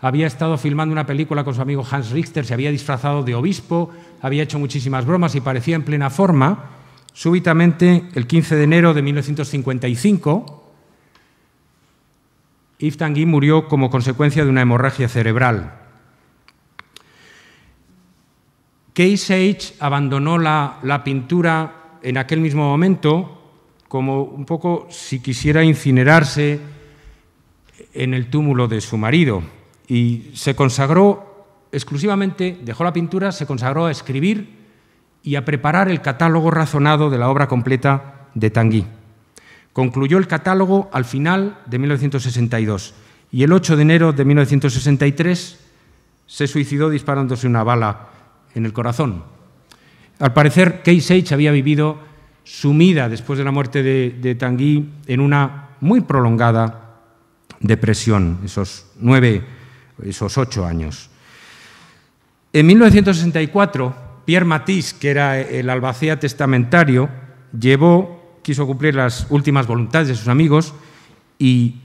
había estado filmando una película con su amigo Hans Richter, se había disfrazado de obispo, había hecho muchísimas bromas y parecía en plena forma, súbitamente el 15 de enero de 1955, Yves Tanguy murió como consecuencia de una hemorragia cerebral. Kay Sage abandonó la, la pintura en aquel mismo momento, como un poco si quisiera incinerarse en el túmulo de su marido, y se consagró exclusivamente, dejó la pintura, se consagró a escribir y a preparar el catálogo razonado de la obra completa de Tanguy. Concluyó el catálogo al final de 1962 y el 8 de enero de 1963 se suicidó disparándose una bala en el corazón. Al parecer, Case Sage había vivido sumida después de la muerte de, Tanguy en una muy prolongada depresión, esos nueve, esos ocho años. En 1964, Pierre Matisse, que era el albacea testamentario, llevó, quiso cumplir las últimas voluntades de sus amigos y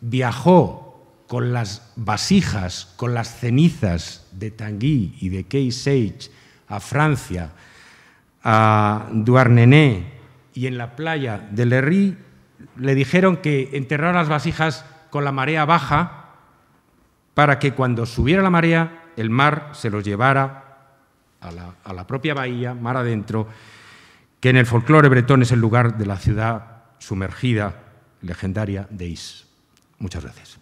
viajó con las vasijas, con las cenizas de Tanguy y de Key Sage a Francia, a Duarnené y en la playa de Lerry, le dijeron que enterraron las vasijas con la marea baja para que cuando subiera la marea el mar se los llevara a la, a la propia bahía, mar adentro, que en el folclore bretón es el lugar de la ciudad sumergida legendaria de Is. Muchas gracias.